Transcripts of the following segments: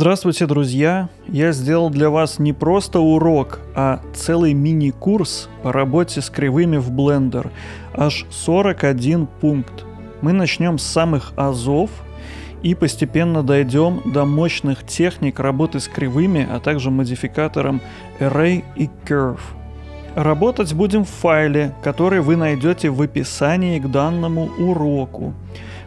Здравствуйте, друзья! Я сделал для вас не просто урок, а целый мини-курс по работе с кривыми в Blender. Аж 41 пункт. Мы начнем с самых азов и постепенно дойдем до мощных техник работы с кривыми, а также модификатором Array и Curve. Работать будем в файле, который вы найдете в описании к данному уроку.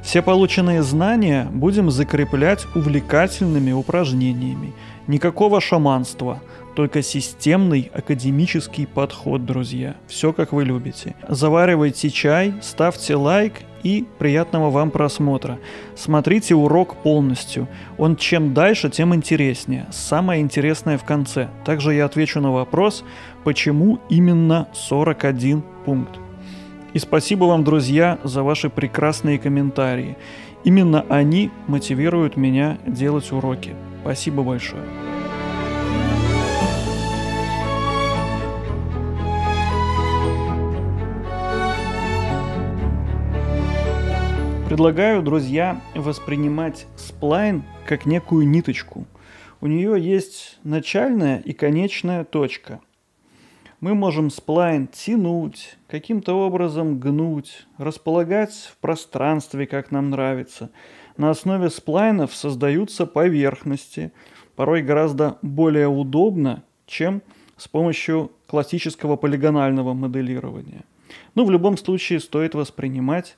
Все полученные знания будем закреплять увлекательными упражнениями. Никакого шаманства, только системный академический подход, друзья. Все как вы любите. Заваривайте чай, ставьте лайк и приятного вам просмотра. Смотрите урок полностью. Он чем дальше, тем интереснее. Самое интересное в конце. Также я отвечу на вопрос, почему именно 41 пункт. И спасибо вам, друзья, за ваши прекрасные комментарии. Именно они мотивируют меня делать уроки. Спасибо большое. Предлагаю, друзья, воспринимать сплайн как некую ниточку. У нее есть начальная и конечная точка – мы можем сплайн тянуть, каким-то образом гнуть, располагать в пространстве, как нам нравится. На основе сплайнов создаются поверхности, порой гораздо более удобно, чем с помощью классического полигонального моделирования. ну в любом случае стоит воспринимать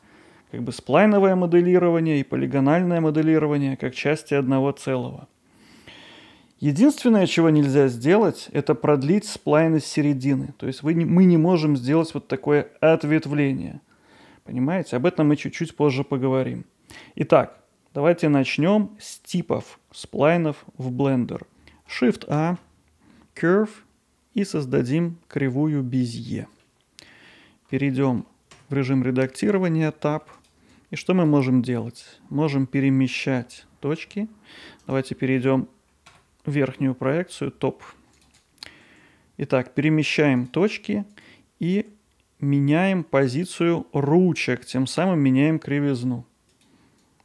как бы сплайновое моделирование и полигональное моделирование как части одного целого. Единственное, чего нельзя сделать, это продлить сплайны с середины. То есть вы не, мы не можем сделать вот такое ответвление. Понимаете? Об этом мы чуть-чуть позже поговорим. Итак, давайте начнем с типов сплайнов в Blender. Shift-A, Curve и создадим кривую безе. Перейдем в режим редактирования, Tab. И что мы можем делать? Можем перемещать точки. Давайте перейдем верхнюю проекцию топ. Итак, перемещаем точки и меняем позицию ручек, тем самым меняем кривизну.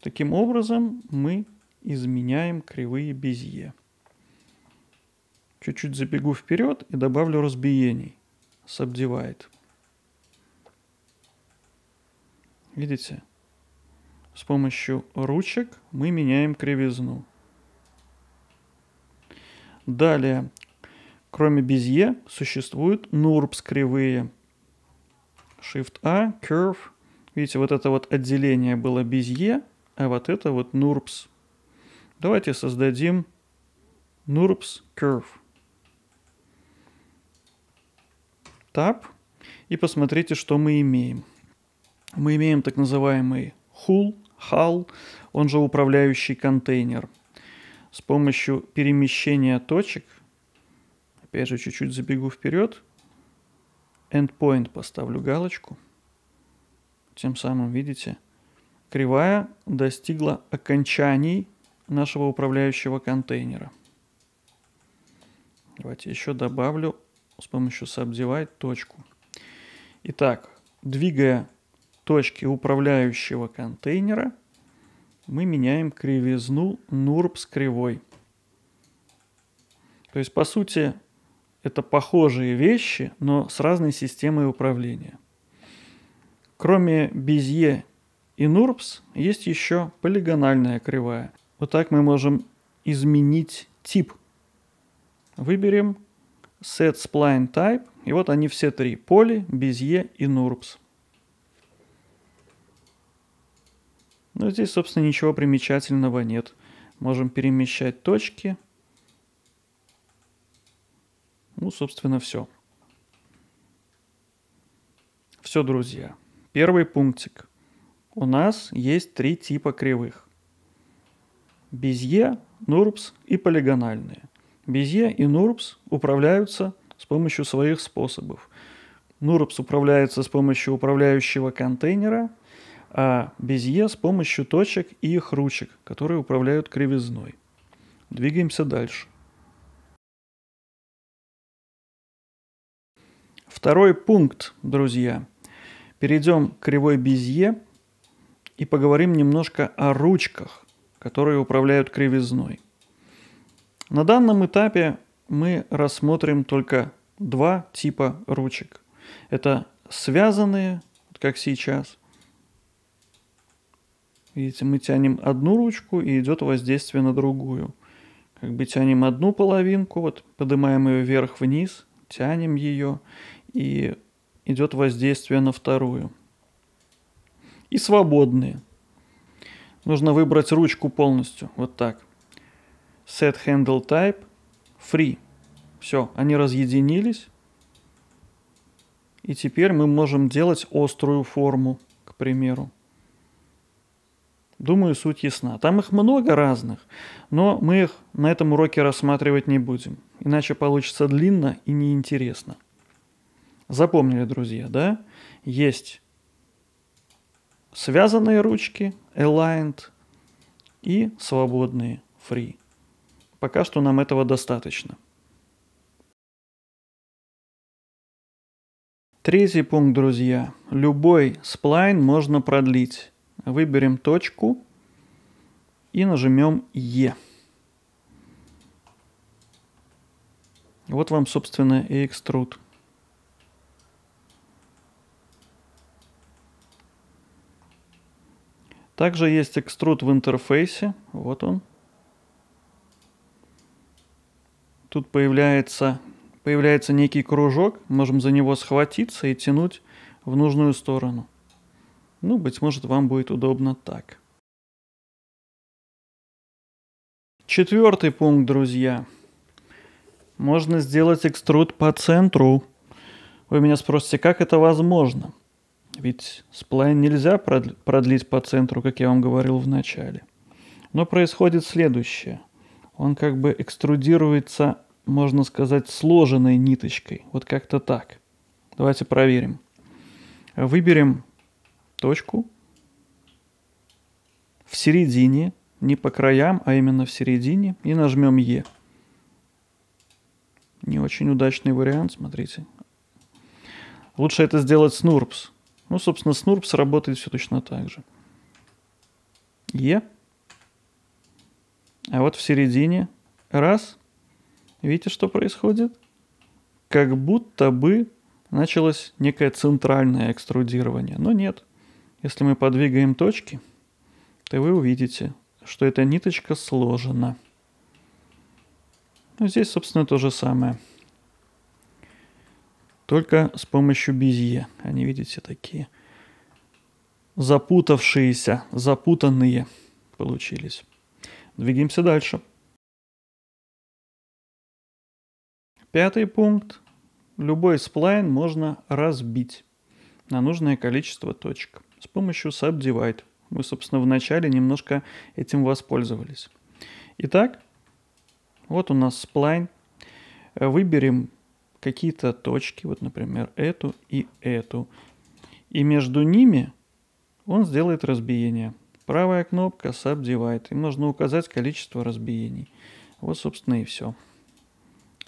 Таким образом мы изменяем кривые безье. Чуть-чуть забегу вперед и добавлю разбиений. Subdivide. Видите? С помощью ручек мы меняем кривизну. Далее, кроме Безье, существуют Нурбс кривые. Shift-A, Curve. Видите, вот это вот отделение было Безье, а вот это вот Нурбс. Давайте создадим Нурбс Curve. Tab. И посмотрите, что мы имеем. Мы имеем так называемый Hull Hull, он же управляющий контейнер – с помощью перемещения точек, опять же чуть-чуть забегу вперед, endpoint поставлю галочку, тем самым, видите, кривая достигла окончаний нашего управляющего контейнера. Давайте еще добавлю с помощью subdivide точку. Итак, двигая точки управляющего контейнера – мы меняем кривизну NURB с кривой. То есть, по сути, это похожие вещи, но с разной системой управления. Кроме Безье и NURBS есть еще полигональная кривая. Вот так мы можем изменить тип. Выберем Set Spline Type, и вот они все три, Poly, Безье и NURBS. Ну здесь, собственно, ничего примечательного нет. Можем перемещать точки. Ну, собственно, все. Все, друзья. Первый пунктик. У нас есть три типа кривых. Безье, Нурбс и полигональные. Безье и Нурбс управляются с помощью своих способов. Нурбс управляется с помощью управляющего контейнера, а безье с помощью точек и их ручек, которые управляют кривизной. Двигаемся дальше. Второй пункт, друзья. Перейдем к кривой безье и поговорим немножко о ручках, которые управляют кривизной. На данном этапе мы рассмотрим только два типа ручек. Это связанные, как сейчас, Видите, мы тянем одну ручку, и идет воздействие на другую. Как бы тянем одну половинку, вот поднимаем ее вверх-вниз, тянем ее, и идет воздействие на вторую. И свободные. Нужно выбрать ручку полностью, вот так. Set Handle Type, Free. Все, они разъединились. И теперь мы можем делать острую форму, к примеру. Думаю, суть ясна. Там их много разных, но мы их на этом уроке рассматривать не будем. Иначе получится длинно и неинтересно. Запомнили, друзья, да? Есть связанные ручки, aligned, и свободные, free. Пока что нам этого достаточно. Третий пункт, друзья. Любой сплайн можно продлить выберем точку и нажмем E. Вот вам, собственно, и extrude. Также есть экструд в интерфейсе. Вот он. Тут появляется, появляется некий кружок. Можем за него схватиться и тянуть в нужную сторону. Ну, быть может, вам будет удобно так. Четвертый пункт, друзья. Можно сделать экструд по центру. Вы меня спросите, как это возможно? Ведь сплайн нельзя продлить по центру, как я вам говорил в начале. Но происходит следующее. Он как бы экструдируется, можно сказать, сложенной ниточкой. Вот как-то так. Давайте проверим. Выберем точку в середине, не по краям, а именно в середине, и нажмем Е. Не очень удачный вариант, смотрите. Лучше это сделать с NURBS. Ну, собственно, с NURBS работает все точно так же. Е. А вот в середине, раз, видите, что происходит? Как будто бы началось некое центральное экструдирование, но нет. Если мы подвигаем точки, то вы увидите, что эта ниточка сложена. Ну, здесь, собственно, то же самое. Только с помощью безье. Они, видите, такие запутавшиеся, запутанные получились. Двигаемся дальше. Пятый пункт. Любой сплайн можно разбить на нужное количество точек с помощью subdivide. Мы, собственно, вначале немножко этим воспользовались. Итак, вот у нас сплайн. Выберем какие-то точки, вот, например, эту и эту. И между ними он сделает разбиение. Правая кнопка Subdivide. Им нужно указать количество разбиений. Вот, собственно, и все.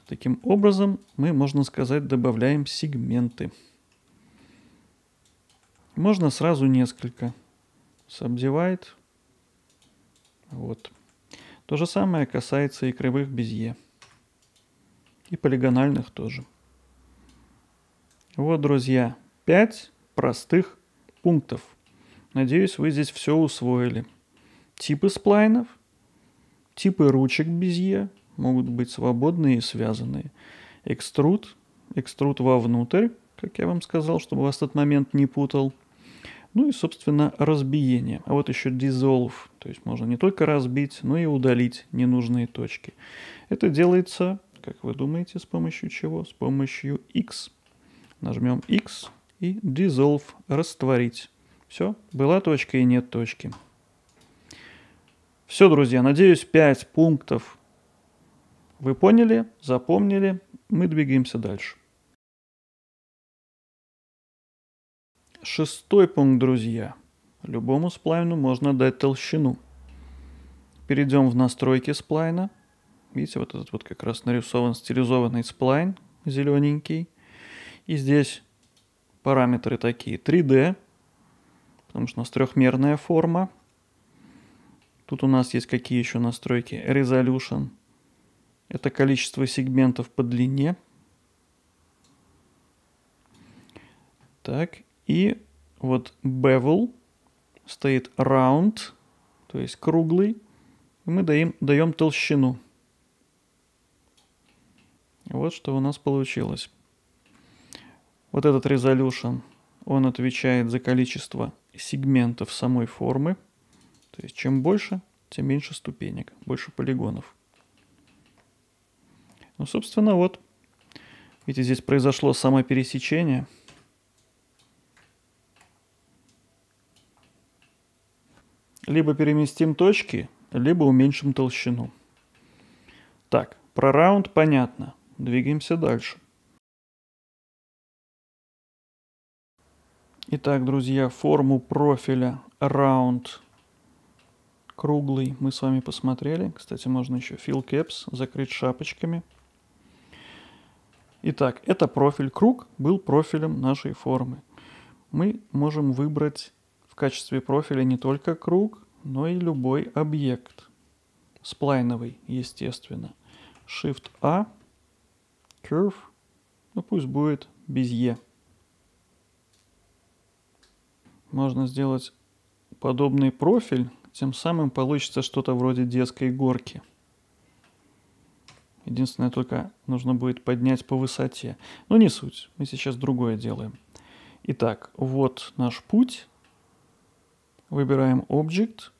Таким образом мы, можно сказать, добавляем сегменты. Можно сразу несколько. Subdivide. Вот. То же самое касается и кривых безе. И полигональных тоже. Вот, друзья, 5 простых пунктов. Надеюсь, вы здесь все усвоили. Типы сплайнов, типы ручек безе, могут быть свободные и связанные. Экструд, экструд вовнутрь, как я вам сказал, чтобы вас этот момент не путал. Ну и, собственно, разбиение. А вот еще дизолов. То есть можно не только разбить, но и удалить ненужные точки. Это делается, как вы думаете, с помощью чего? С помощью X. Нажмем X и Dissolve растворить. Все, была точка и нет точки. Все, друзья, надеюсь, 5 пунктов вы поняли, запомнили. Мы двигаемся дальше. Шестой пункт, друзья. Любому сплайну можно дать толщину. Перейдем в настройки сплайна. Видите, вот этот вот как раз нарисован стилизованный сплайн, зелененький. И здесь параметры такие 3D, потому что у нас трехмерная форма. Тут у нас есть какие еще настройки? Resolution. Это количество сегментов по длине. Так, и вот bevel стоит round, то есть круглый. И мы даем, даем толщину. Вот что у нас получилось. Вот этот resolution, он отвечает за количество сегментов самой формы. То есть чем больше, тем меньше ступенек, больше полигонов. Ну, собственно, вот. Видите, здесь произошло самопересечение. пересечение. Либо переместим точки, либо уменьшим толщину. Так, про раунд понятно. Двигаемся дальше. Итак, друзья, форму профиля раунд круглый мы с вами посмотрели. Кстати, можно еще fill caps закрыть шапочками. Итак, это профиль круг был профилем нашей формы. Мы можем выбрать качестве профиля не только круг, но и любой объект. Сплайновый, естественно. Shift-A, Curve, ну пусть будет без E. Можно сделать подобный профиль, тем самым получится что-то вроде детской горки. Единственное, только нужно будет поднять по высоте. Но ну, не суть, мы сейчас другое делаем. Итак, вот наш путь. Выбираем Object.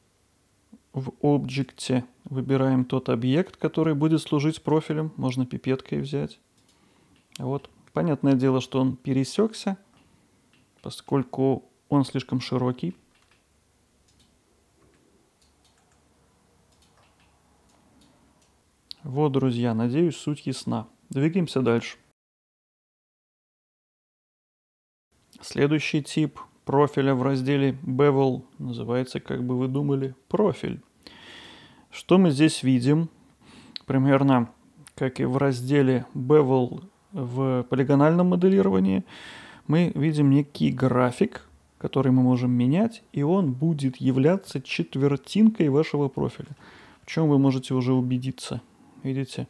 В объекте выбираем тот объект, который будет служить профилем. Можно пипеткой взять. Вот. Понятное дело, что он пересекся, поскольку он слишком широкий. Вот, друзья, надеюсь, суть ясна. Двигаемся дальше. Следующий тип профиля в разделе Bevel называется, как бы вы думали, профиль. Что мы здесь видим? Примерно, как и в разделе Bevel в полигональном моделировании, мы видим некий график, который мы можем менять, и он будет являться четвертинкой вашего профиля. В чем вы можете уже убедиться. Видите,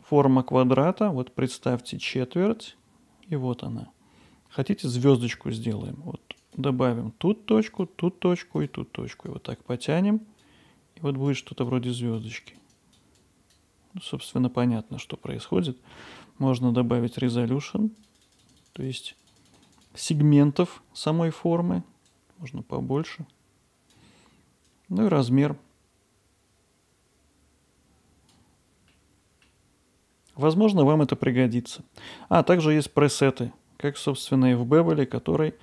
форма квадрата, вот представьте четверть, и вот она – Хотите, звездочку сделаем. Вот добавим тут точку, тут точку и тут точку. И вот так потянем. И вот будет что-то вроде звездочки. Ну, собственно, понятно, что происходит. Можно добавить resolution, то есть сегментов самой формы. Можно побольше. Ну и размер. Возможно, вам это пригодится. А, также есть пресеты как, собственно, и в Бебеле, который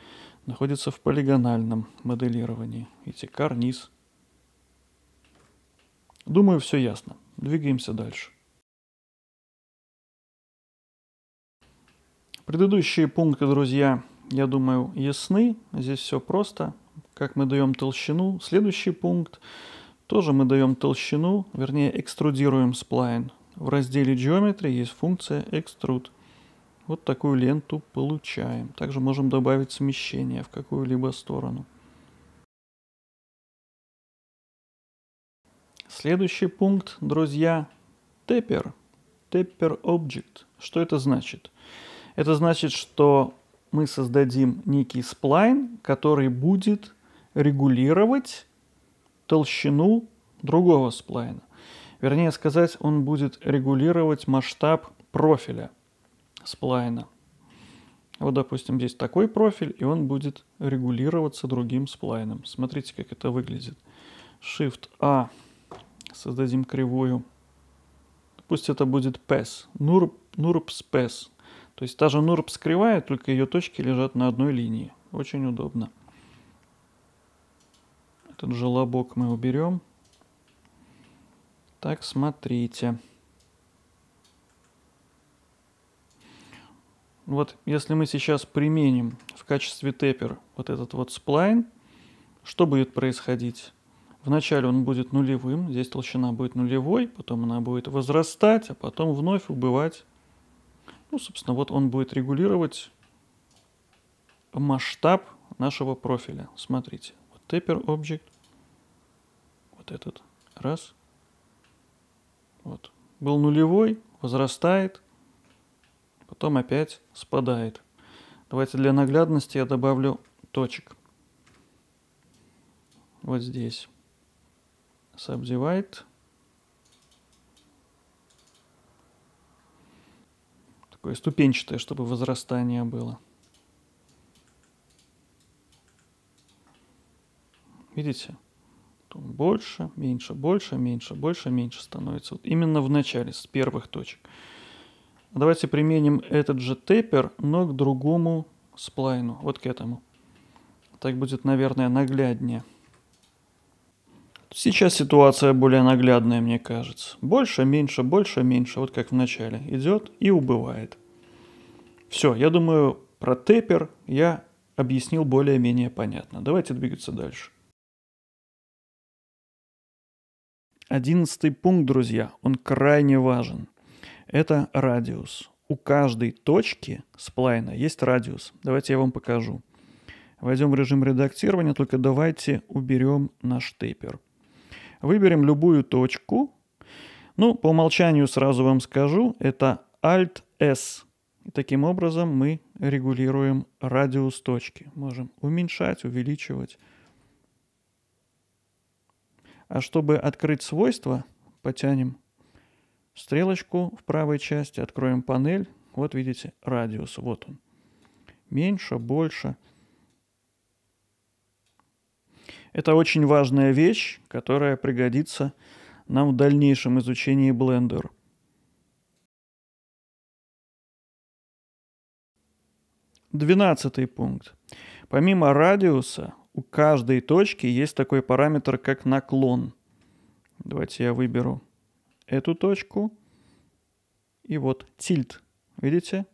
находится в полигональном моделировании. Эти карниз. Думаю, все ясно. Двигаемся дальше. Предыдущие пункты, друзья, я думаю, ясны. Здесь все просто. Как мы даем толщину. Следующий пункт. Тоже мы даем толщину, вернее экструдируем сплайн. В разделе Geometry есть функция Extrude. Вот такую ленту получаем. Также можем добавить смещение в какую-либо сторону. Следующий пункт, друзья, теппер. Теппер Object. Что это значит? Это значит, что мы создадим некий сплайн, который будет регулировать толщину другого сплайна. Вернее сказать, он будет регулировать масштаб профиля – сплайна. Вот, допустим, здесь такой профиль, и он будет регулироваться другим сплайном. Смотрите, как это выглядит. Shift-A, создадим кривую. Пусть это будет PES, NURBS PES. То есть та же NURBS кривая, только ее точки лежат на одной линии. Очень удобно. Этот лобок мы уберем. Так, смотрите. Смотрите. Вот если мы сейчас применим в качестве теппера вот этот вот сплайн, что будет происходить? Вначале он будет нулевым, здесь толщина будет нулевой, потом она будет возрастать, а потом вновь убывать. Ну, собственно, вот он будет регулировать масштаб нашего профиля. Смотрите, вот теппер объект, вот этот, раз, вот. Был нулевой, возрастает, потом опять спадает. Давайте для наглядности я добавлю точек. Вот здесь. Subdivide. Такое ступенчатое, чтобы возрастание было. Видите? Больше, меньше, больше, меньше, больше, меньше становится. Вот именно в начале, с первых точек. Давайте применим этот же теппер, но к другому сплайну, вот к этому. Так будет, наверное, нагляднее. Сейчас ситуация более наглядная, мне кажется. Больше, меньше, больше, меньше, вот как в начале. Идет и убывает. Все, я думаю, про теппер я объяснил более-менее понятно. Давайте двигаться дальше. Одиннадцатый пункт, друзья, он крайне важен. Это радиус. У каждой точки сплайна есть радиус. Давайте я вам покажу. Войдем в режим редактирования, только давайте уберем наш тейпер. Выберем любую точку. Ну, по умолчанию сразу вам скажу, это Alt-S. таким образом мы регулируем радиус точки. Можем уменьшать, увеличивать. А чтобы открыть свойства, потянем стрелочку в правой части, откроем панель. Вот видите, радиус, вот он. Меньше, больше. Это очень важная вещь, которая пригодится нам в дальнейшем изучении Blender. Двенадцатый пункт. Помимо радиуса, у каждой точки есть такой параметр, как наклон. Давайте я выберу эту точку. И вот тильт, видите?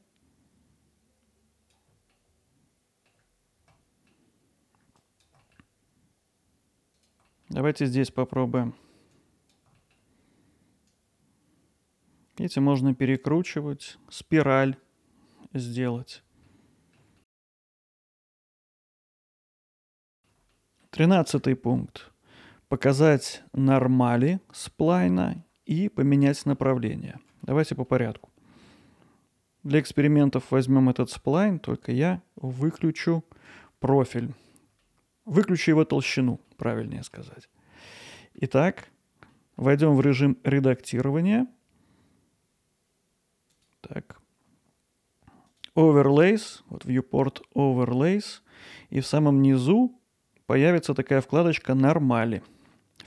Давайте здесь попробуем. Видите, можно перекручивать, спираль сделать. 13 пункт. Показать нормали сплайна и поменять направление. Давайте по порядку. Для экспериментов возьмем этот сплайн, только я выключу профиль. Выключу его толщину, правильнее сказать. Итак, войдем в режим редактирования. Так. Overlays, вот viewport overlays. И в самом низу появится такая вкладочка «Нормали».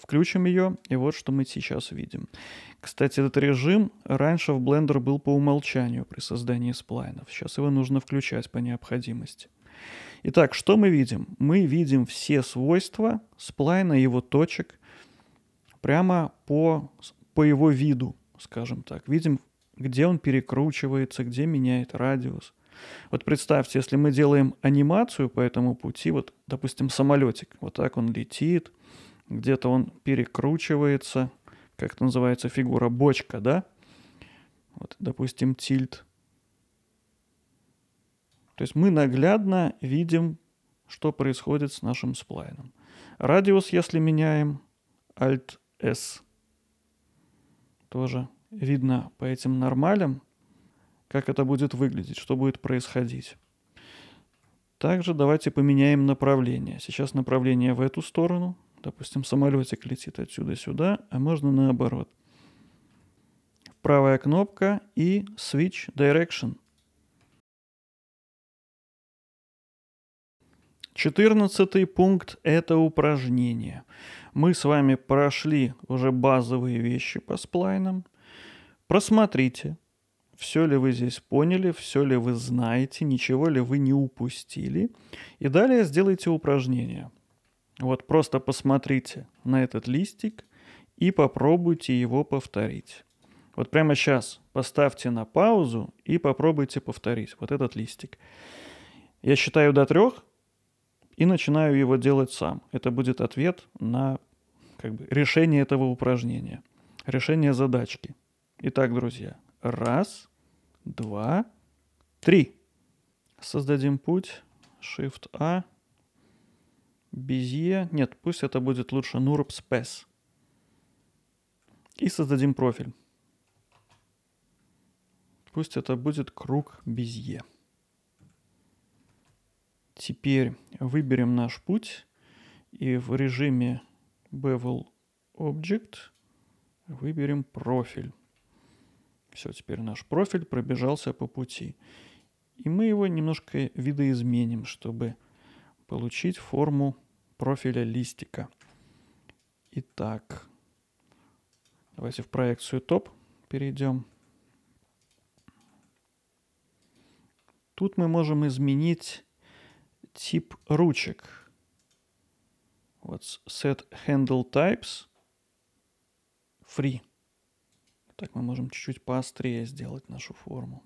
Включим ее, и вот что мы сейчас видим. Кстати, этот режим раньше в Blender был по умолчанию при создании сплайнов. Сейчас его нужно включать по необходимости. Итак, что мы видим? Мы видим все свойства сплайна, его точек, прямо по, по его виду, скажем так. Видим, где он перекручивается, где меняет радиус. Вот представьте, если мы делаем анимацию по этому пути, вот, допустим, самолетик, вот так он летит, где-то он перекручивается, как это называется, фигура бочка, да? Вот, допустим, тильт. То есть мы наглядно видим, что происходит с нашим сплайном. Радиус, если меняем, Alt-S. Тоже видно по этим нормалям, как это будет выглядеть, что будет происходить. Также давайте поменяем направление. Сейчас направление в эту сторону – Допустим, самолетик летит отсюда сюда, а можно наоборот. Правая кнопка и Switch Direction. 14 пункт – это упражнение. Мы с вами прошли уже базовые вещи по сплайнам. Просмотрите, все ли вы здесь поняли, все ли вы знаете, ничего ли вы не упустили. И далее сделайте упражнение – вот просто посмотрите на этот листик и попробуйте его повторить. Вот прямо сейчас поставьте на паузу и попробуйте повторить вот этот листик. Я считаю до трех и начинаю его делать сам. Это будет ответ на как бы, решение этого упражнения, решение задачки. Итак, друзья, раз, два, три. Создадим путь, Shift-A, Безье. Нет, пусть это будет лучше Nurb Space. И создадим профиль. Пусть это будет круг Безье. Теперь выберем наш путь и в режиме Bevel Object выберем профиль. Все, теперь наш профиль пробежался по пути. И мы его немножко видоизменим, чтобы получить форму профиля листика. Итак, давайте в проекцию топ перейдем. Тут мы можем изменить тип ручек. Вот set handle types free. Так мы можем чуть-чуть поострее сделать нашу форму.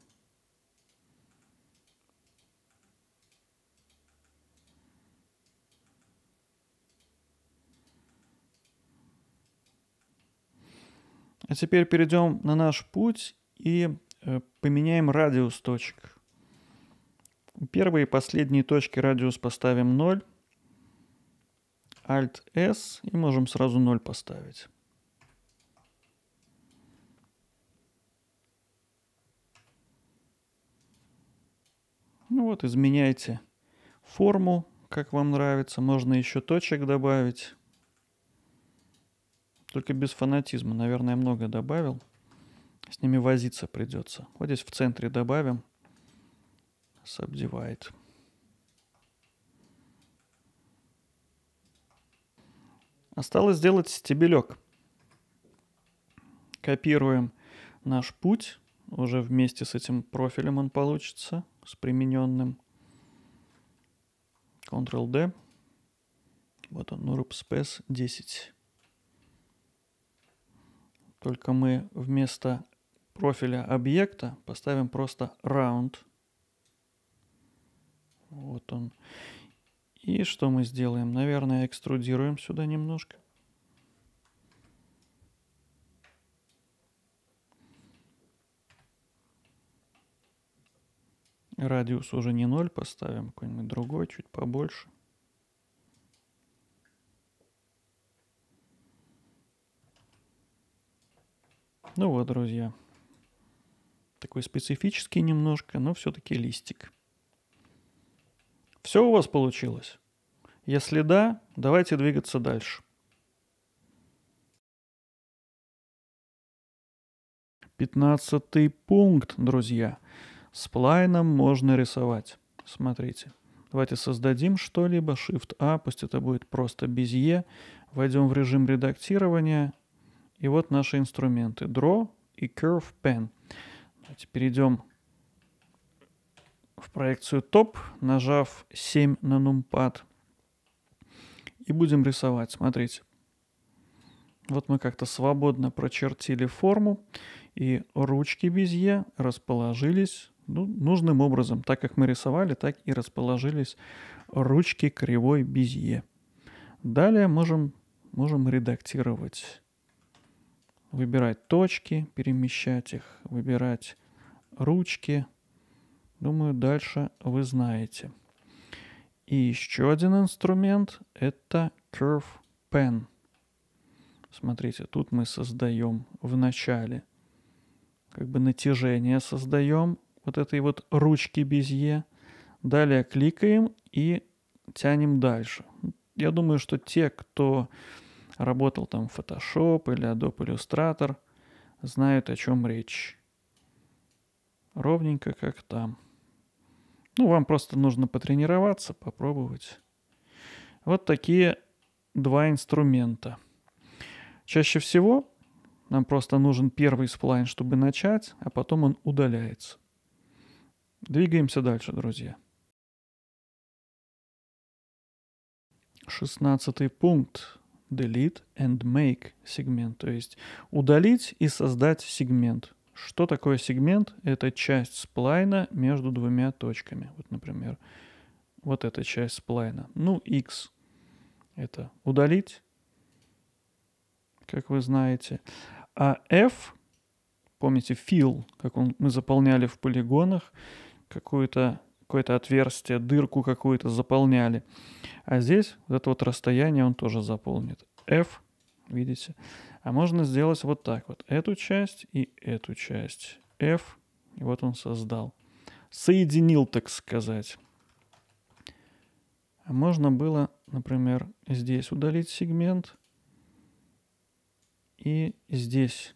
А теперь перейдем на наш путь и э, поменяем радиус точек. Первые и последние точки радиус поставим 0. Alt S и можем сразу 0 поставить. Ну вот, изменяйте форму, как вам нравится. Можно еще точек добавить. Только без фанатизма, наверное, много добавил. С ними возиться придется. Вот здесь в центре добавим. Subdivide. Осталось сделать стебелек. Копируем наш путь. Уже вместе с этим профилем он получится, с примененным. Ctrl-D. Вот он, Nurup Space 10. Только мы вместо профиля объекта поставим просто round. Вот он. И что мы сделаем? Наверное, экструдируем сюда немножко. Радиус уже не 0 поставим, какой-нибудь другой, чуть побольше. Ну вот, друзья, такой специфический немножко, но все-таки листик. Все у вас получилось? Если да, давайте двигаться дальше. Пятнадцатый пункт, друзья. Сплайном можно рисовать. Смотрите. Давайте создадим что-либо. Shift-A, а, пусть это будет просто без E. Войдем в режим редактирования. И вот наши инструменты Draw и Curve Pen. Давайте перейдем в проекцию Top, нажав 7 на NumPad. И будем рисовать. Смотрите. Вот мы как-то свободно прочертили форму, и ручки безье расположились ну, нужным образом. Так как мы рисовали, так и расположились ручки кривой безье. Далее можем, можем редактировать выбирать точки, перемещать их, выбирать ручки. Думаю, дальше вы знаете. И еще один инструмент — это Curve Pen. Смотрите, тут мы создаем в начале как бы натяжение создаем вот этой вот ручки безе. Далее кликаем и тянем дальше. Я думаю, что те, кто работал там Photoshop или Adobe Illustrator, знают, о чем речь. Ровненько как там. Ну, вам просто нужно потренироваться, попробовать. Вот такие два инструмента. Чаще всего нам просто нужен первый сплайн, чтобы начать, а потом он удаляется. Двигаемся дальше, друзья. Шестнадцатый пункт delete and make сегмент, то есть удалить и создать сегмент. Что такое сегмент? Это часть сплайна между двумя точками. Вот, например, вот эта часть сплайна. Ну, x это удалить, как вы знаете. А f, помните, fill, как он, мы заполняли в полигонах, какую-то какое-то отверстие, дырку какую-то заполняли. А здесь вот это вот расстояние он тоже заполнит. F, видите? А можно сделать вот так вот. Эту часть и эту часть. F. И вот он создал. Соединил, так сказать. А можно было, например, здесь удалить сегмент. И здесь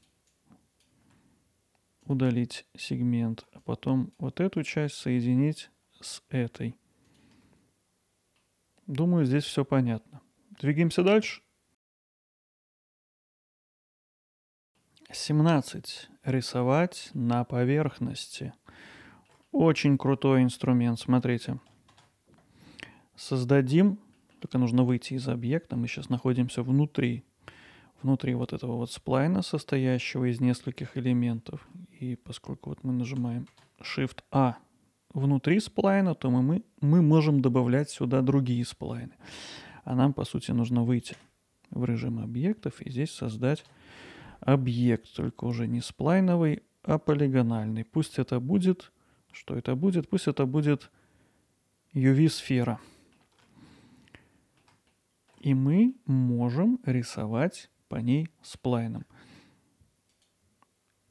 удалить сегмент. А потом вот эту часть соединить с этой. Думаю, здесь все понятно. Двигаемся дальше. 17. Рисовать на поверхности. Очень крутой инструмент, смотрите. Создадим, только нужно выйти из объекта, мы сейчас находимся внутри, внутри вот этого вот сплайна, состоящего из нескольких элементов. И поскольку вот мы нажимаем Shift-A, внутри сплайна, то мы, мы, можем добавлять сюда другие сплайны. А нам, по сути, нужно выйти в режим объектов и здесь создать объект, только уже не сплайновый, а полигональный. Пусть это будет... Что это будет? Пусть это будет UV-сфера. И мы можем рисовать по ней сплайном.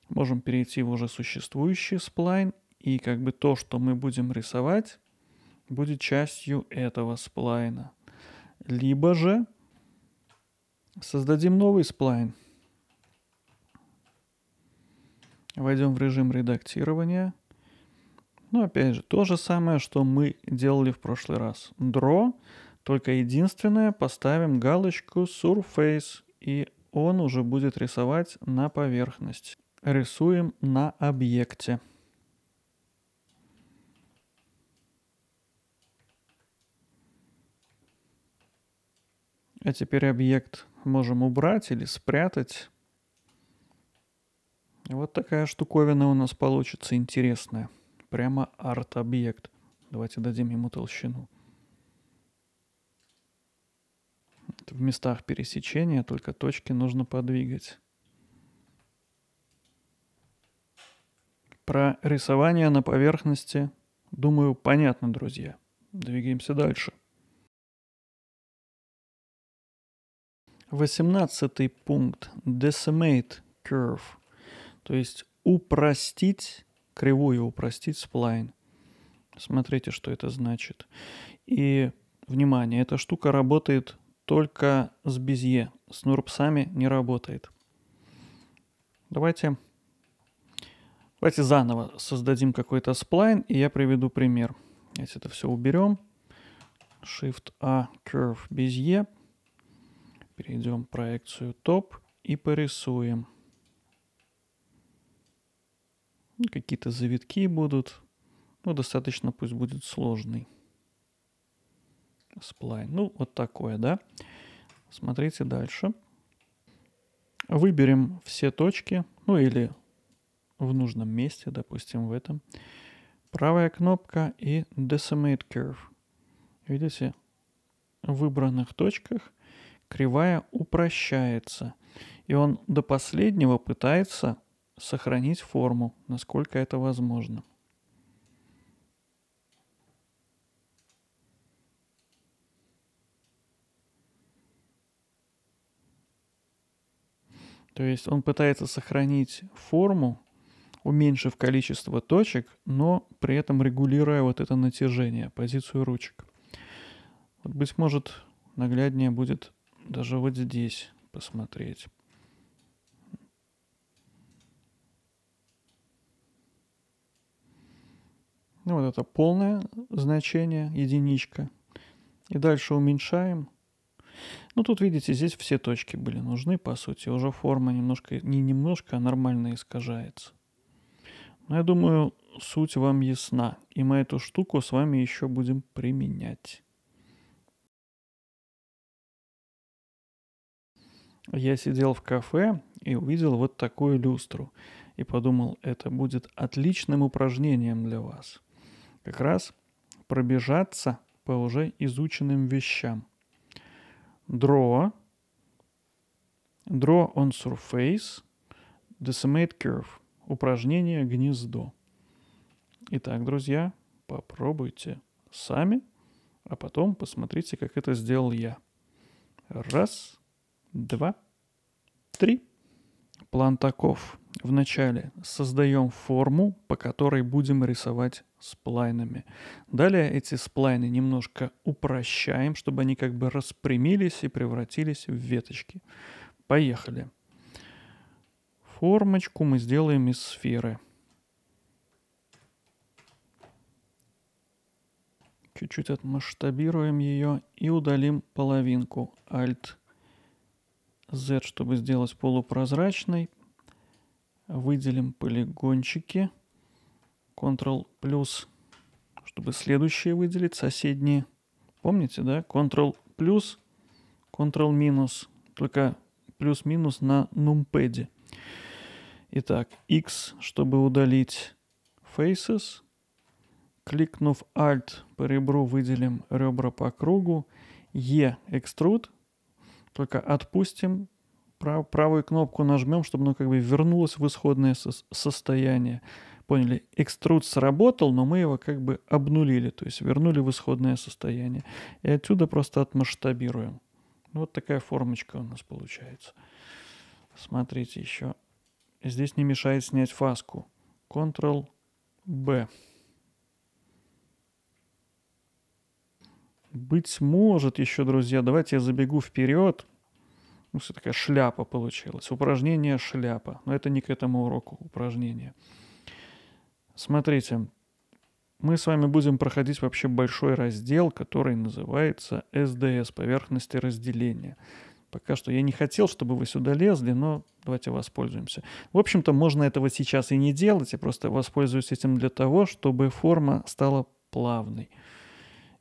Можем перейти в уже существующий сплайн и как бы то, что мы будем рисовать, будет частью этого сплайна. Либо же создадим новый сплайн. Войдем в режим редактирования. Ну, опять же, то же самое, что мы делали в прошлый раз. Draw, только единственное, поставим галочку Surface, и он уже будет рисовать на поверхность. Рисуем на объекте. А теперь объект можем убрать или спрятать. Вот такая штуковина у нас получится интересная. Прямо арт-объект. Давайте дадим ему толщину. Это в местах пересечения только точки нужно подвигать. Про рисование на поверхности, думаю, понятно, друзья. Двигаемся дальше. восемнадцатый пункт. Decimate curve. То есть упростить, кривую упростить сплайн. Смотрите, что это значит. И, внимание, эта штука работает только с безье С нурпсами не работает. Давайте, давайте заново создадим какой-то сплайн, и я приведу пример. Давайте это все уберем. Shift-A, Curve, Безе. Перейдем в проекцию топ и порисуем. Какие-то завитки будут. Ну, достаточно пусть будет сложный. Сплайн. Ну, вот такое, да. Смотрите дальше. Выберем все точки, ну или в нужном месте, допустим, в этом. Правая кнопка и Decimate Curve. Видите, в выбранных точках кривая упрощается, и он до последнего пытается сохранить форму, насколько это возможно. То есть он пытается сохранить форму, уменьшив количество точек, но при этом регулируя вот это натяжение, позицию ручек. Вот, быть может, нагляднее будет даже вот здесь посмотреть. Ну, вот это полное значение, единичка. И дальше уменьшаем. Ну, тут, видите, здесь все точки были нужны, по сути. Уже форма немножко, не немножко, а нормально искажается. Но я думаю, суть вам ясна. И мы эту штуку с вами еще будем применять. я сидел в кафе и увидел вот такую люстру. И подумал, это будет отличным упражнением для вас. Как раз пробежаться по уже изученным вещам. Draw. Draw on surface. Decimate curve. Упражнение гнездо. Итак, друзья, попробуйте сами, а потом посмотрите, как это сделал я. Раз два, три. План таков. Вначале создаем форму, по которой будем рисовать сплайнами. Далее эти сплайны немножко упрощаем, чтобы они как бы распрямились и превратились в веточки. Поехали. Формочку мы сделаем из сферы. Чуть-чуть отмасштабируем ее и удалим половинку. Alt Z, чтобы сделать полупрозрачной. Выделим полигончики. Ctrl плюс, чтобы следующие выделить, соседние. Помните, да? Ctrl плюс, Ctrl минус. Только плюс-минус на нумпеде. Итак, X, чтобы удалить faces. Кликнув Alt по ребру, выделим ребра по кругу. E extrude, только отпустим, прав, правую кнопку нажмем, чтобы оно как бы вернулось в исходное со- состояние. Поняли? Экструд сработал, но мы его как бы обнулили, то есть вернули в исходное состояние. И отсюда просто отмасштабируем. Вот такая формочка у нас получается. Смотрите еще. Здесь не мешает снять фаску. Ctrl-B. Быть может еще, друзья, давайте я забегу вперед ну, все такая шляпа получилась. Упражнение шляпа. Но это не к этому уроку упражнение. Смотрите, мы с вами будем проходить вообще большой раздел, который называется СДС, поверхности разделения. Пока что я не хотел, чтобы вы сюда лезли, но давайте воспользуемся. В общем-то, можно этого сейчас и не делать, я просто воспользуюсь этим для того, чтобы форма стала плавной.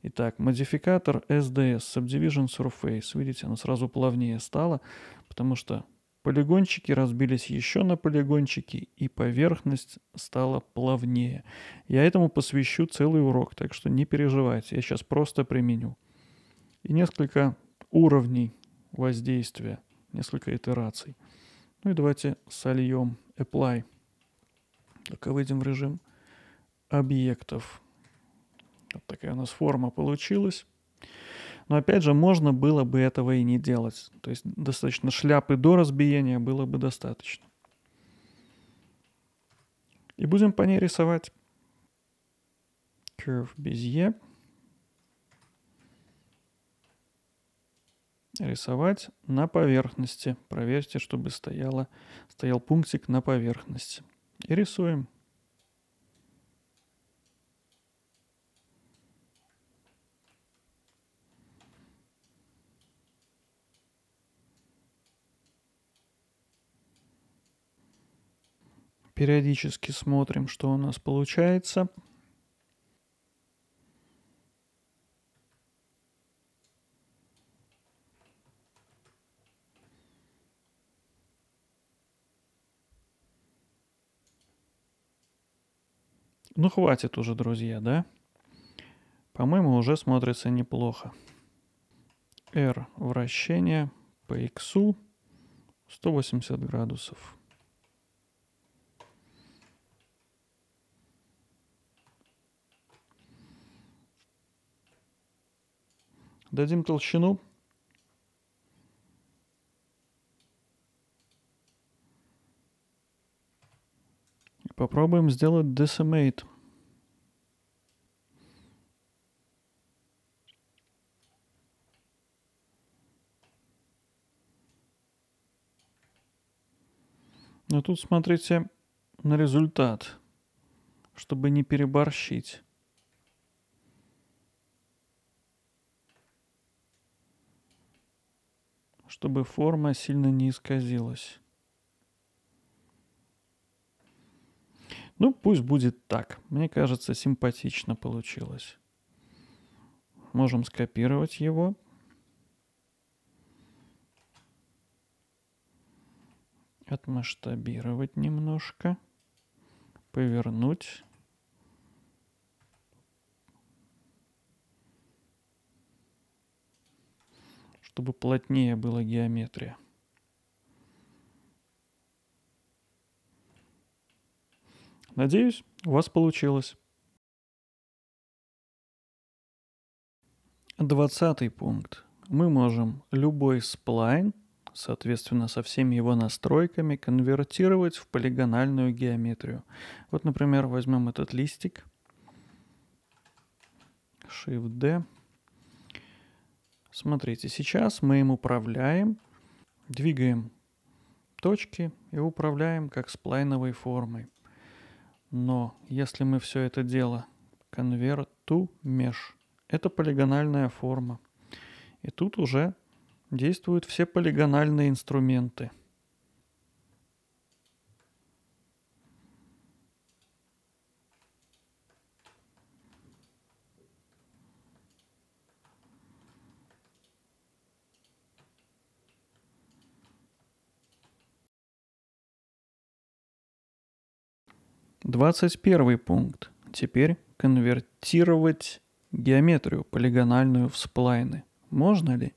Итак, модификатор SDS, Subdivision Surface. Видите, она сразу плавнее стала, потому что полигончики разбились еще на полигончики, и поверхность стала плавнее. Я этому посвящу целый урок, так что не переживайте, я сейчас просто применю. И несколько уровней воздействия, несколько итераций. Ну и давайте сольем apply. Только а выйдем в режим объектов. Вот такая у нас форма получилась. Но опять же, можно было бы этого и не делать. То есть достаточно шляпы до разбиения было бы достаточно. И будем по ней рисовать. Curve Bezier. Рисовать на поверхности. Проверьте, чтобы стояло, стоял пунктик на поверхности. И рисуем. Периодически смотрим, что у нас получается. Ну, хватит уже, друзья, да? По-моему, уже смотрится неплохо. R вращение по X 180 градусов. Дадим толщину. И попробуем сделать decimate. Но ну, тут смотрите на результат, чтобы не переборщить. чтобы форма сильно не исказилась. Ну, пусть будет так. Мне кажется, симпатично получилось. Можем скопировать его. Отмасштабировать немножко. Повернуть. чтобы плотнее была геометрия. Надеюсь, у вас получилось. Двадцатый пункт. Мы можем любой сплайн, соответственно, со всеми его настройками, конвертировать в полигональную геометрию. Вот, например, возьмем этот листик. Shift-D. Смотрите, сейчас мы им управляем, двигаем точки и управляем как сплайновой формой. Но если мы все это дело конверт to mesh, это полигональная форма. И тут уже действуют все полигональные инструменты – 21 пункт. Теперь конвертировать геометрию полигональную в сплайны. Можно ли?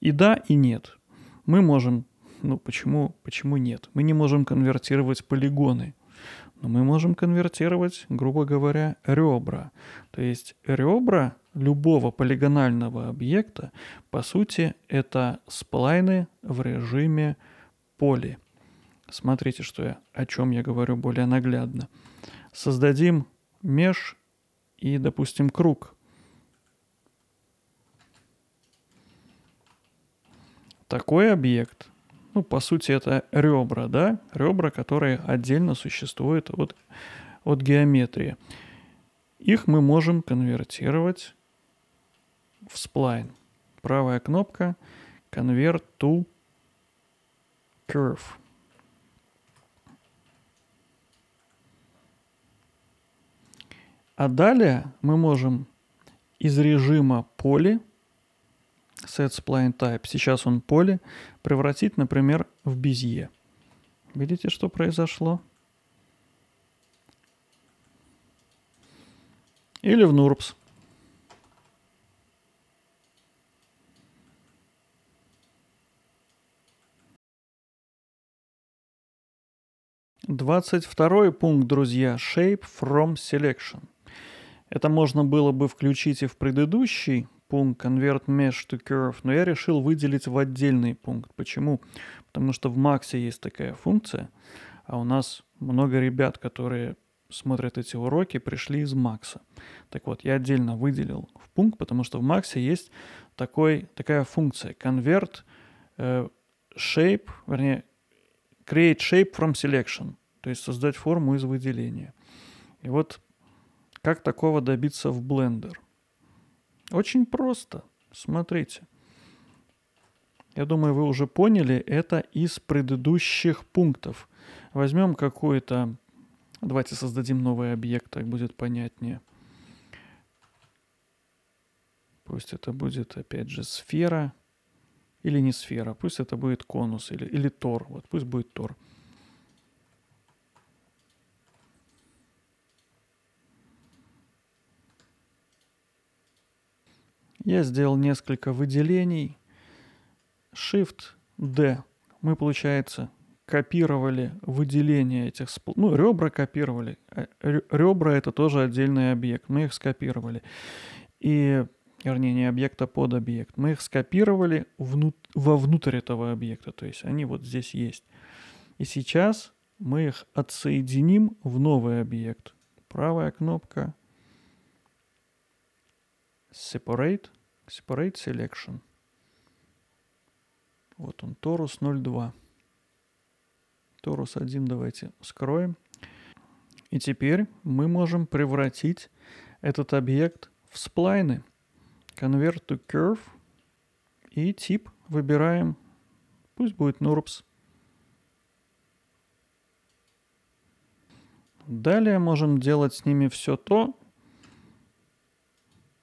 И да, и нет. Мы можем... Ну почему, почему нет? Мы не можем конвертировать полигоны. Но мы можем конвертировать, грубо говоря, ребра. То есть ребра любого полигонального объекта, по сути, это сплайны в режиме поли. Смотрите, что я, о чем я говорю более наглядно создадим меж и, допустим, круг. Такой объект, ну, по сути, это ребра, да, ребра, которые отдельно существуют от, от геометрии. Их мы можем конвертировать в сплайн. Правая кнопка Convert to Curve. А далее мы можем из режима поле set spline type, сейчас он поле, превратить, например, в безье. Видите, что произошло? Или в NURBS. Двадцать второй пункт, друзья, shape from selection – это можно было бы включить и в предыдущий пункт Convert Mesh to Curve, но я решил выделить в отдельный пункт. Почему? Потому что в Максе есть такая функция, а у нас много ребят, которые смотрят эти уроки, пришли из Макса. Так вот, я отдельно выделил в пункт, потому что в Максе есть такой, такая функция Convert э, Shape, вернее, Create Shape from Selection, то есть создать форму из выделения. И вот как такого добиться в Blender? Очень просто. Смотрите. Я думаю, вы уже поняли, это из предыдущих пунктов. Возьмем какой-то... Давайте создадим новый объект, так будет понятнее. Пусть это будет, опять же, сфера. Или не сфера, пусть это будет конус или, или тор. Вот пусть будет тор. Я сделал несколько выделений. Shift-D. Мы, получается, копировали выделение этих... Спл... Ну, ребра копировали. Э, ребра — это тоже отдельный объект. Мы их скопировали. И, вернее, не объект, а под объект. Мы их скопировали внут... вовнутрь этого объекта. То есть они вот здесь есть. И сейчас мы их отсоединим в новый объект. Правая кнопка — separate, separate selection. Вот он, торус 0.2. Торус 1 давайте скроем. И теперь мы можем превратить этот объект в сплайны. Convert to curve. И тип выбираем. Пусть будет NURBS. Далее можем делать с ними все то,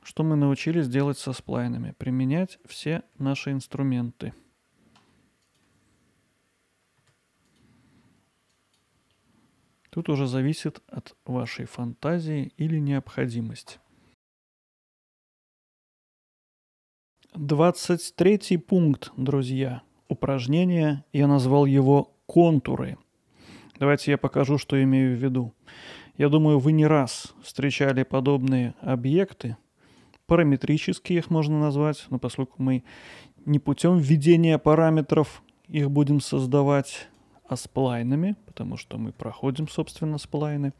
что мы научились делать со сплайнами. Применять все наши инструменты. Тут уже зависит от вашей фантазии или необходимости. 23 пункт, друзья. Упражнение, я назвал его «Контуры». Давайте я покажу, что имею в виду. Я думаю, вы не раз встречали подобные объекты – параметрические их можно назвать, но поскольку мы не путем введения параметров их будем создавать, а сплайнами, потому что мы проходим, собственно, сплайны.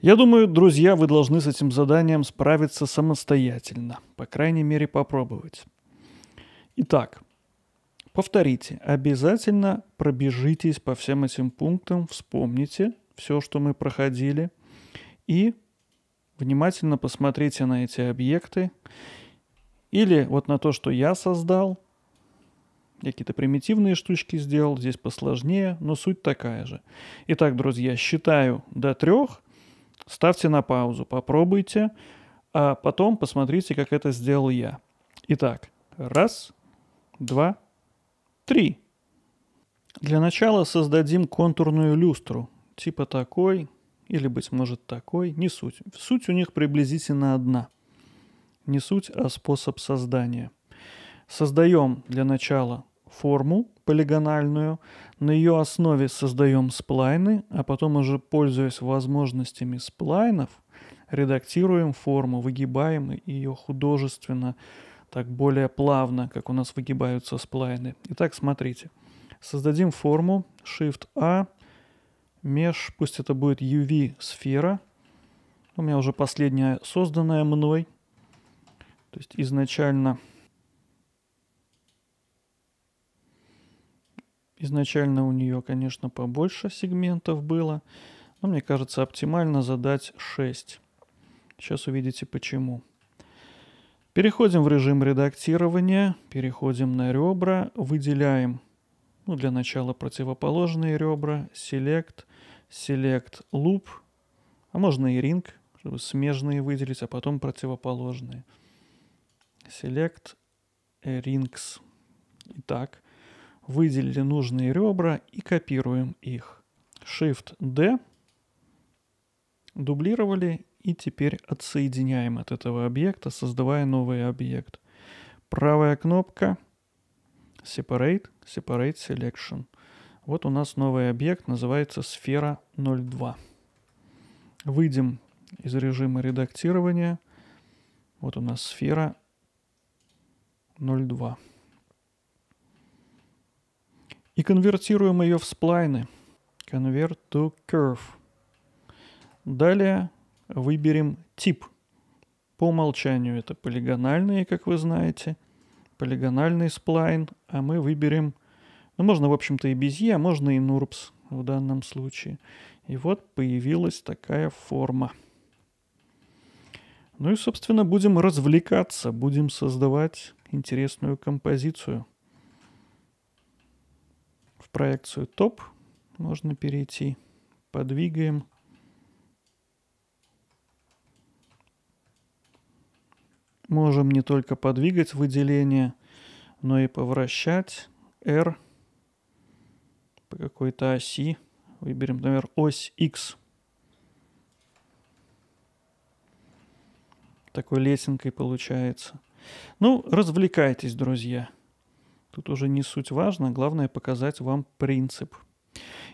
Я думаю, друзья, вы должны с этим заданием справиться самостоятельно, по крайней мере попробовать. Итак, повторите, обязательно пробежитесь по всем этим пунктам, вспомните все, что мы проходили, и внимательно посмотрите на эти объекты или вот на то, что я создал. Я какие-то примитивные штучки сделал, здесь посложнее, но суть такая же. Итак, друзья, считаю до трех, ставьте на паузу, попробуйте, а потом посмотрите, как это сделал я. Итак, раз, два, три. Для начала создадим контурную люстру, типа такой – или, быть может, такой, не суть. Суть у них приблизительно одна. Не суть, а способ создания. Создаем для начала форму полигональную, на ее основе создаем сплайны, а потом уже, пользуясь возможностями сплайнов, редактируем форму, выгибаем ее художественно, так более плавно, как у нас выгибаются сплайны. Итак, смотрите. Создадим форму Shift-A, Меж, пусть это будет UV-сфера. У меня уже последняя созданная мной. То есть изначально... Изначально у нее, конечно, побольше сегментов было, но мне кажется, оптимально задать 6. Сейчас увидите почему. Переходим в режим редактирования, переходим на ребра, выделяем, ну, для начала противоположные ребра, Select, Select Loop, а можно и Ring, чтобы смежные выделить, а потом противоположные. Select Rings. Итак, выделили нужные ребра и копируем их. Shift-D, дублировали и теперь отсоединяем от этого объекта, создавая новый объект. Правая кнопка Separate, Separate Selection. Вот у нас новый объект, называется сфера 02. Выйдем из режима редактирования. Вот у нас сфера 0.2. И конвертируем ее в сплайны. Convert to curve. Далее выберем тип. По умолчанию это полигональные, как вы знаете. Полигональный сплайн. А мы выберем ну, можно, в общем-то, и без Е, а можно и NURBS в данном случае. И вот появилась такая форма. Ну и, собственно, будем развлекаться, будем создавать интересную композицию. В проекцию топ можно перейти. Подвигаем. Можем не только подвигать выделение, но и повращать R – по какой-то оси. Выберем, например, ось X. Такой лесенкой получается. Ну, развлекайтесь, друзья. Тут уже не суть важно, главное показать вам принцип.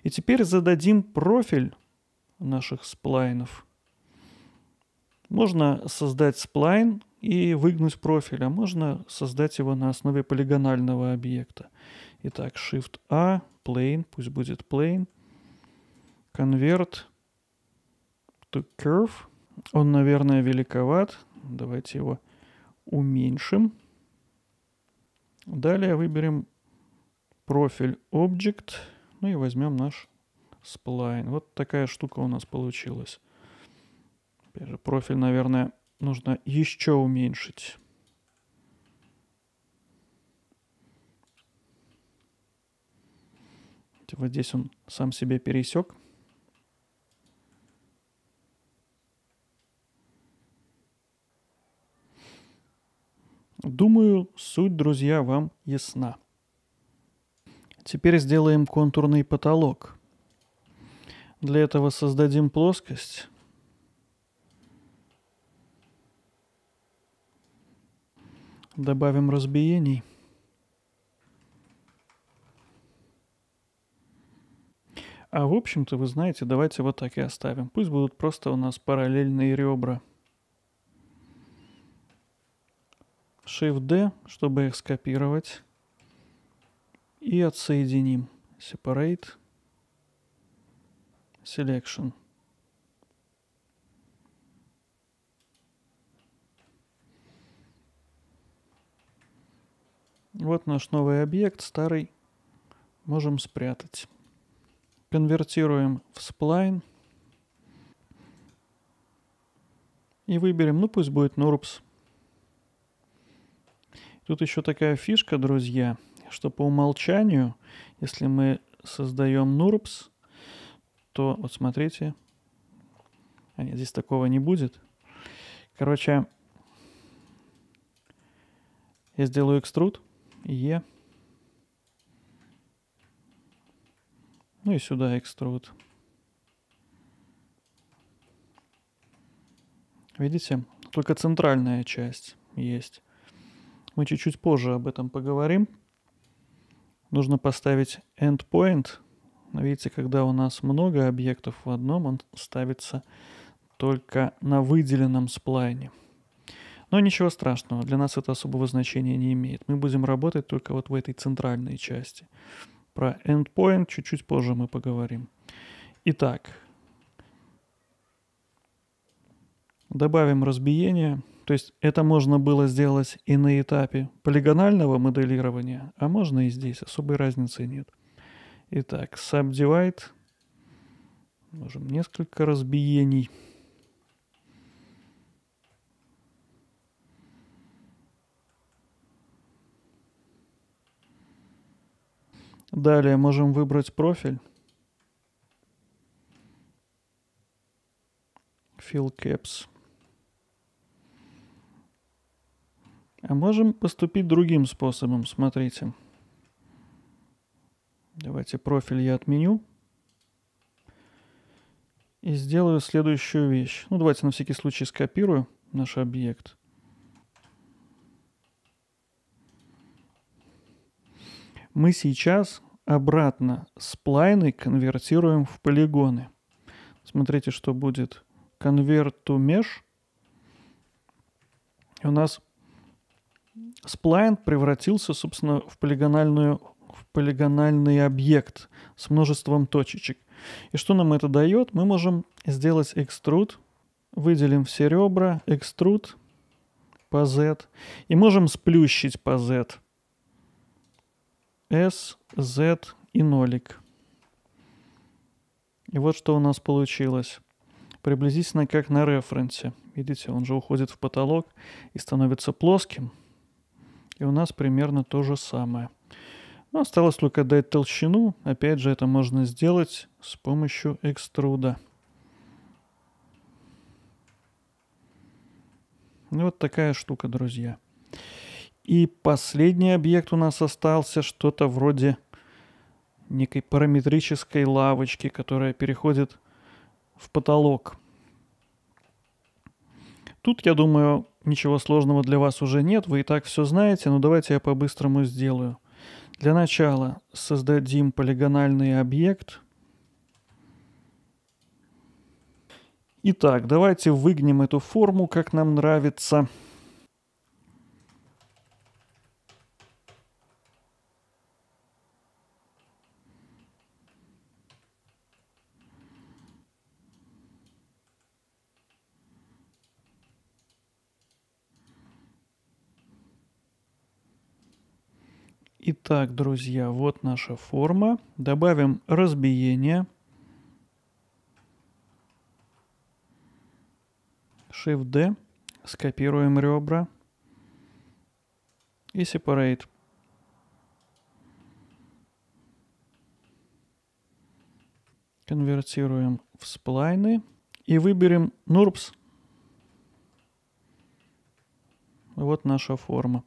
И теперь зададим профиль наших сплайнов. Можно создать сплайн и выгнуть профиль, а можно создать его на основе полигонального объекта. Итак, Shift-A, plain, пусть будет plain. Convert to curve. Он, наверное, великоват. Давайте его уменьшим. Далее выберем профиль Object. Ну и возьмем наш сплайн. Вот такая штука у нас получилась. Опять же, профиль, наверное, нужно еще уменьшить. Вот здесь он сам себе пересек. Думаю, суть, друзья, вам ясна. Теперь сделаем контурный потолок. Для этого создадим плоскость. Добавим разбиений. А в общем-то, вы знаете, давайте вот так и оставим. Пусть будут просто у нас параллельные ребра. Shift-D, чтобы их скопировать. И отсоединим. Separate. Selection. Вот наш новый объект, старый можем спрятать конвертируем в сплайн. И выберем, ну пусть будет NURBS. Тут еще такая фишка, друзья, что по умолчанию, если мы создаем NURBS, то вот смотрите, а нет, здесь такого не будет. Короче, я сделаю экструд, Е, e. Ну и сюда экструд. Видите, только центральная часть есть. Мы чуть-чуть позже об этом поговорим. Нужно поставить endpoint. Видите, когда у нас много объектов в одном, он ставится только на выделенном сплайне. Но ничего страшного, для нас это особого значения не имеет. Мы будем работать только вот в этой центральной части. Про endpoint чуть-чуть позже мы поговорим. Итак, добавим разбиение. То есть это можно было сделать и на этапе полигонального моделирования, а можно и здесь, особой разницы нет. Итак, subdivide. Можем несколько разбиений. Далее можем выбрать профиль. Fill Caps. А можем поступить другим способом, смотрите. Давайте профиль я отменю. И сделаю следующую вещь. Ну, давайте на всякий случай скопирую наш объект. мы сейчас обратно сплайны конвертируем в полигоны. Смотрите, что будет convert to mesh. И у нас сплайн превратился, собственно, в, полигональную, в полигональный объект с множеством точечек. И что нам это дает? Мы можем сделать экструд, выделим все ребра, экструд по Z, и можем сплющить по Z – S, Z и нолик. И вот что у нас получилось. Приблизительно как на референсе. Видите, он же уходит в потолок и становится плоским. И у нас примерно то же самое. Но осталось только дать толщину. Опять же, это можно сделать с помощью экструда. Ну, вот такая штука, друзья. И последний объект у нас остался что-то вроде некой параметрической лавочки, которая переходит в потолок. Тут, я думаю, ничего сложного для вас уже нет, вы и так все знаете, но давайте я по-быстрому сделаю. Для начала создадим полигональный объект. Итак, давайте выгнем эту форму, как нам нравится. Итак, друзья, вот наша форма. Добавим разбиение. Shift-D. Скопируем ребра. И Separate. Конвертируем в сплайны. И выберем NURBS. Вот наша форма.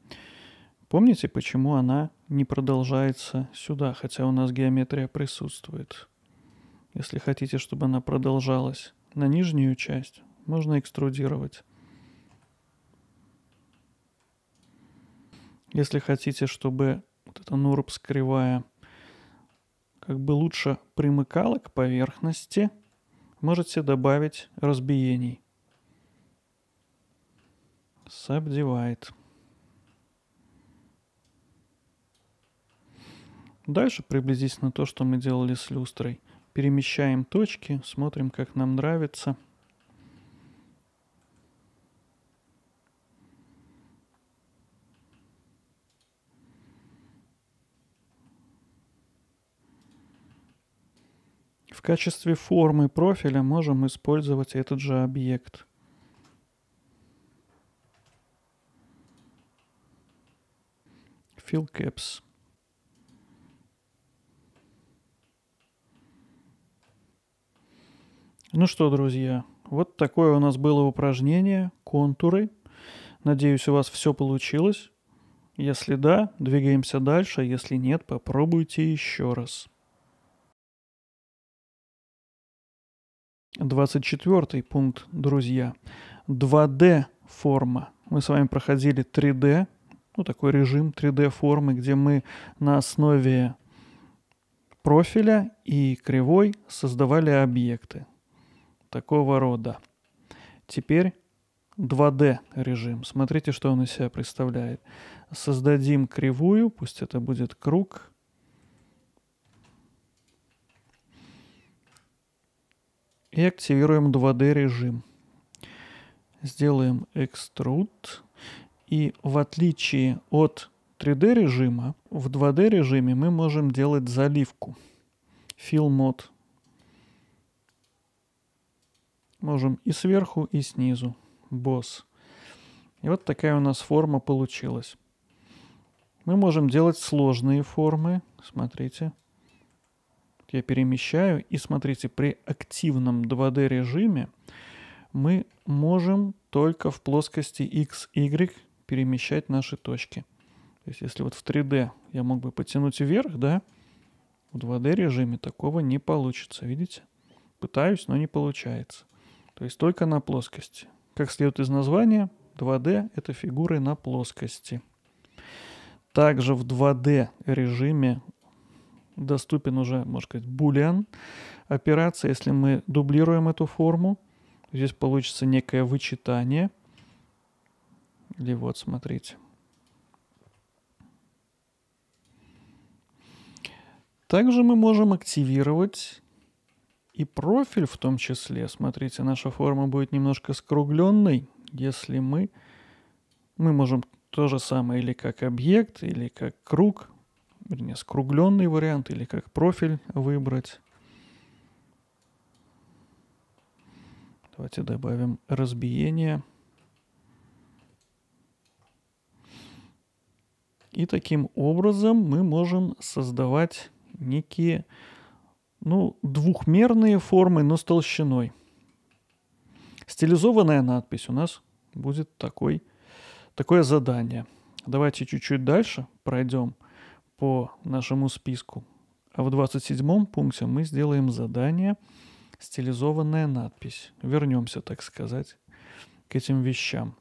Помните, почему она не продолжается сюда, хотя у нас геометрия присутствует. Если хотите, чтобы она продолжалась на нижнюю часть, можно экструдировать. Если хотите, чтобы вот эта нурбс кривая как бы лучше примыкала к поверхности, можете добавить разбиений. Subdivide. Дальше приблизительно то, что мы делали с люстрой. Перемещаем точки, смотрим, как нам нравится. В качестве формы профиля можем использовать этот же объект – fill caps. Ну что, друзья, вот такое у нас было упражнение, контуры. Надеюсь, у вас все получилось. Если да, двигаемся дальше, а если нет, попробуйте еще раз. 24 пункт, друзья. 2D форма. Мы с вами проходили 3D, ну такой режим 3D формы, где мы на основе профиля и кривой создавали объекты такого рода. Теперь 2D режим. Смотрите, что он из себя представляет. Создадим кривую, пусть это будет круг. И активируем 2D режим. Сделаем экструд. И в отличие от 3D режима, в 2D режиме мы можем делать заливку. Fill Mode Можем и сверху, и снизу. Босс. И вот такая у нас форма получилась. Мы можем делать сложные формы. Смотрите. Я перемещаю. И смотрите, при активном 2D режиме мы можем только в плоскости x, y перемещать наши точки. То есть если вот в 3D я мог бы потянуть вверх, да, в 2D режиме такого не получится, видите? Пытаюсь, но не получается. То есть только на плоскости. Как следует из названия, 2D — это фигуры на плоскости. Также в 2D режиме доступен уже, можно сказать, boolean операция. Если мы дублируем эту форму, здесь получится некое вычитание. Или вот, смотрите. Также мы можем активировать и профиль в том числе. Смотрите, наша форма будет немножко скругленной, если мы, мы можем то же самое или как объект, или как круг, вернее, скругленный вариант, или как профиль выбрать. Давайте добавим разбиение. И таким образом мы можем создавать некие ну, двухмерные формы, но с толщиной. Стилизованная надпись у нас будет такой, такое задание. Давайте чуть-чуть дальше пройдем по нашему списку. А в 27 пункте мы сделаем задание «Стилизованная надпись». Вернемся, так сказать, к этим вещам.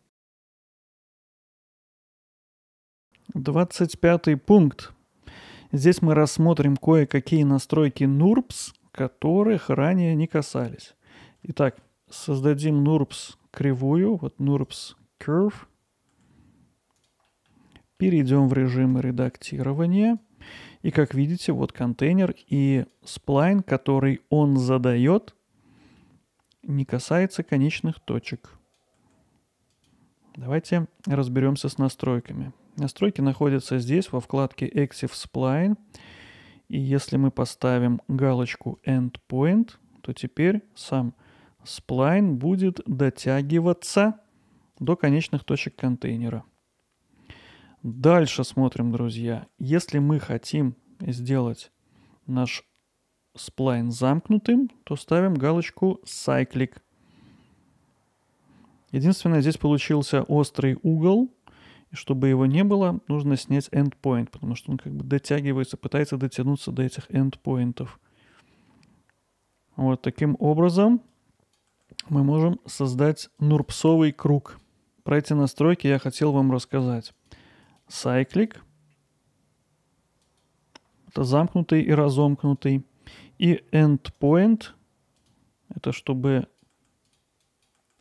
25 пункт Здесь мы рассмотрим кое-какие настройки NURBS, которых ранее не касались. Итак, создадим NURBS кривую, вот NURBS Curve. Перейдем в режим редактирования. И как видите, вот контейнер и сплайн, который он задает, не касается конечных точек. Давайте разберемся с настройками. Настройки находятся здесь, во вкладке Active Spline. И если мы поставим галочку Endpoint, то теперь сам сплайн будет дотягиваться до конечных точек контейнера. Дальше смотрим, друзья. Если мы хотим сделать наш сплайн замкнутым, то ставим галочку Cyclic. Единственное, здесь получился острый угол, и чтобы его не было, нужно снять endpoint, потому что он как бы дотягивается, пытается дотянуться до этих endpointов. Вот таким образом мы можем создать нурпсовый круг. Про эти настройки я хотел вам рассказать. Cyclic — это замкнутый и разомкнутый. И endpoint — это чтобы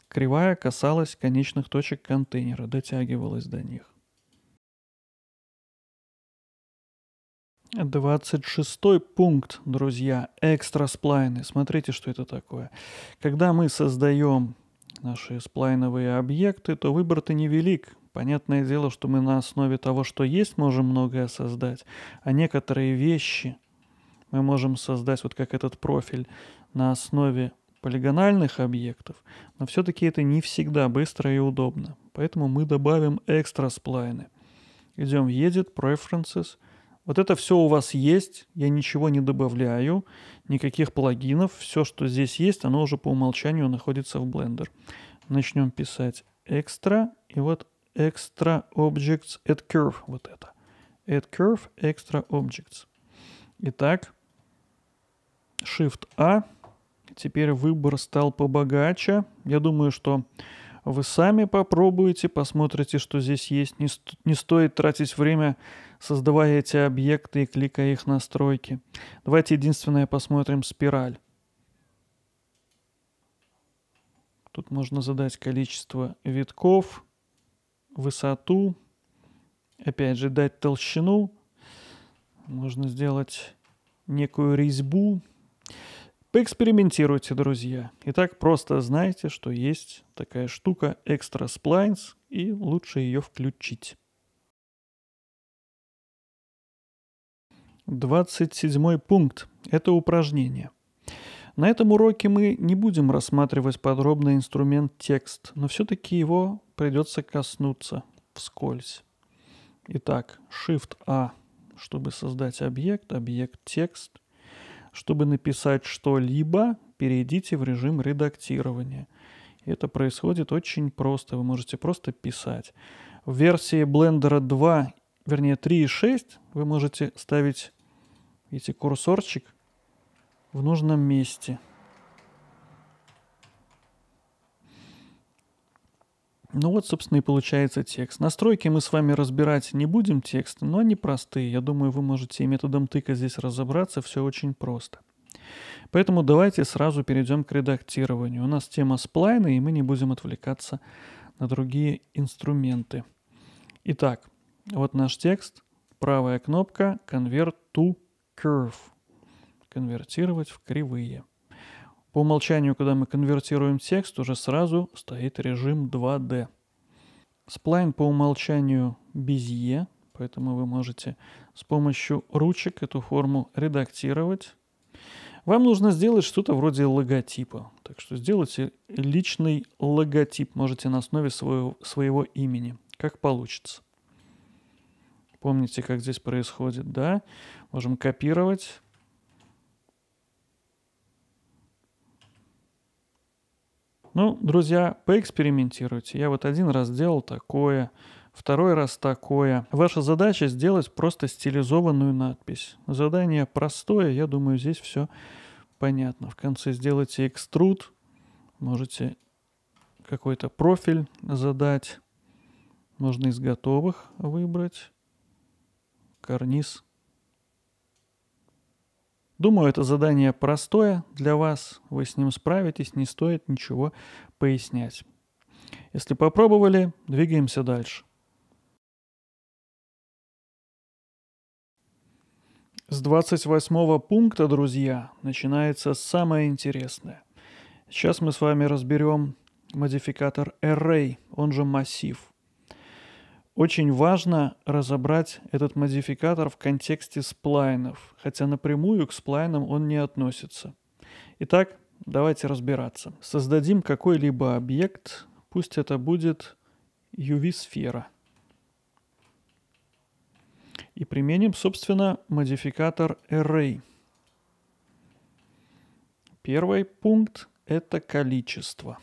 Кривая касалась конечных точек контейнера, дотягивалась до них. 26 пункт, друзья, экстра сплайны. Смотрите, что это такое. Когда мы создаем наши сплайновые объекты, то выбор-то невелик. Понятное дело, что мы на основе того, что есть, можем многое создать, а некоторые вещи мы можем создать, вот как этот профиль, на основе полигональных объектов, но все-таки это не всегда быстро и удобно, поэтому мы добавим экстра сплайны. Идем в Edit, Preferences. Вот это все у вас есть, я ничего не добавляю, никаких плагинов, все, что здесь есть, оно уже по умолчанию находится в Blender. Начнем писать экстра, и вот extra objects at curve, вот это. Add curve, extra objects. Итак, Shift-A, Теперь выбор стал побогаче. Я думаю, что вы сами попробуете, посмотрите, что здесь есть. Не, ст- не стоит тратить время, создавая эти объекты и кликая их настройки. Давайте единственное посмотрим спираль. Тут можно задать количество витков, высоту, опять же дать толщину. Можно сделать некую резьбу. Поэкспериментируйте, друзья. Итак, просто знайте, что есть такая штука Extra Splines, и лучше ее включить. 27 пункт – это упражнение. На этом уроке мы не будем рассматривать подробно инструмент текст, но все-таки его придется коснуться вскользь. Итак, Shift-A, чтобы создать объект, объект текст. Чтобы написать что-либо, перейдите в режим редактирования. Это происходит очень просто. Вы можете просто писать. В версии Blender 2, вернее 3.6, вы можете ставить, эти курсорчик в нужном месте – Ну вот, собственно, и получается текст. Настройки мы с вами разбирать не будем текста, но они простые. Я думаю, вы можете и методом тыка здесь разобраться, все очень просто. Поэтому давайте сразу перейдем к редактированию. У нас тема сплайны, и мы не будем отвлекаться на другие инструменты. Итак, вот наш текст. Правая кнопка «Convert to Curve» конвертировать в кривые. По умолчанию, когда мы конвертируем текст, уже сразу стоит режим 2D. Сплайн по умолчанию безе, поэтому вы можете с помощью ручек эту форму редактировать. Вам нужно сделать что-то вроде логотипа. Так что сделайте личный логотип, можете на основе своего, своего имени, как получится. Помните, как здесь происходит, да? Можем копировать Ну, друзья, поэкспериментируйте. Я вот один раз делал такое, второй раз такое. Ваша задача сделать просто стилизованную надпись. Задание простое, я думаю, здесь все понятно. В конце сделайте экструд, можете какой-то профиль задать. Можно из готовых выбрать карниз Думаю, это задание простое для вас, вы с ним справитесь, не стоит ничего пояснять. Если попробовали, двигаемся дальше. С 28 пункта, друзья, начинается самое интересное. Сейчас мы с вами разберем модификатор Array, он же массив. Очень важно разобрать этот модификатор в контексте сплайнов, хотя напрямую к сплайнам он не относится. Итак, давайте разбираться. Создадим какой-либо объект, пусть это будет UV-сфера. И применим, собственно, модификатор array. Первый пункт – это количество.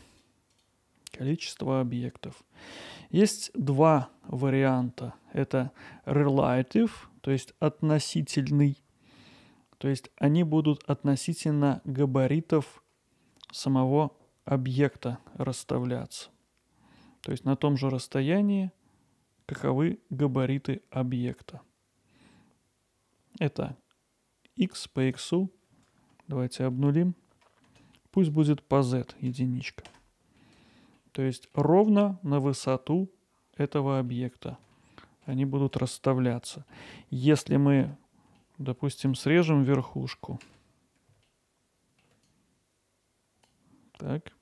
Количество объектов. Есть два варианта. Это relative, то есть относительный. То есть они будут относительно габаритов самого объекта расставляться. То есть на том же расстоянии, каковы габариты объекта. Это x по x. Давайте обнулим. Пусть будет по z единичка. То есть ровно на высоту этого объекта. Они будут расставляться. Если мы, допустим, срежем верхушку, так,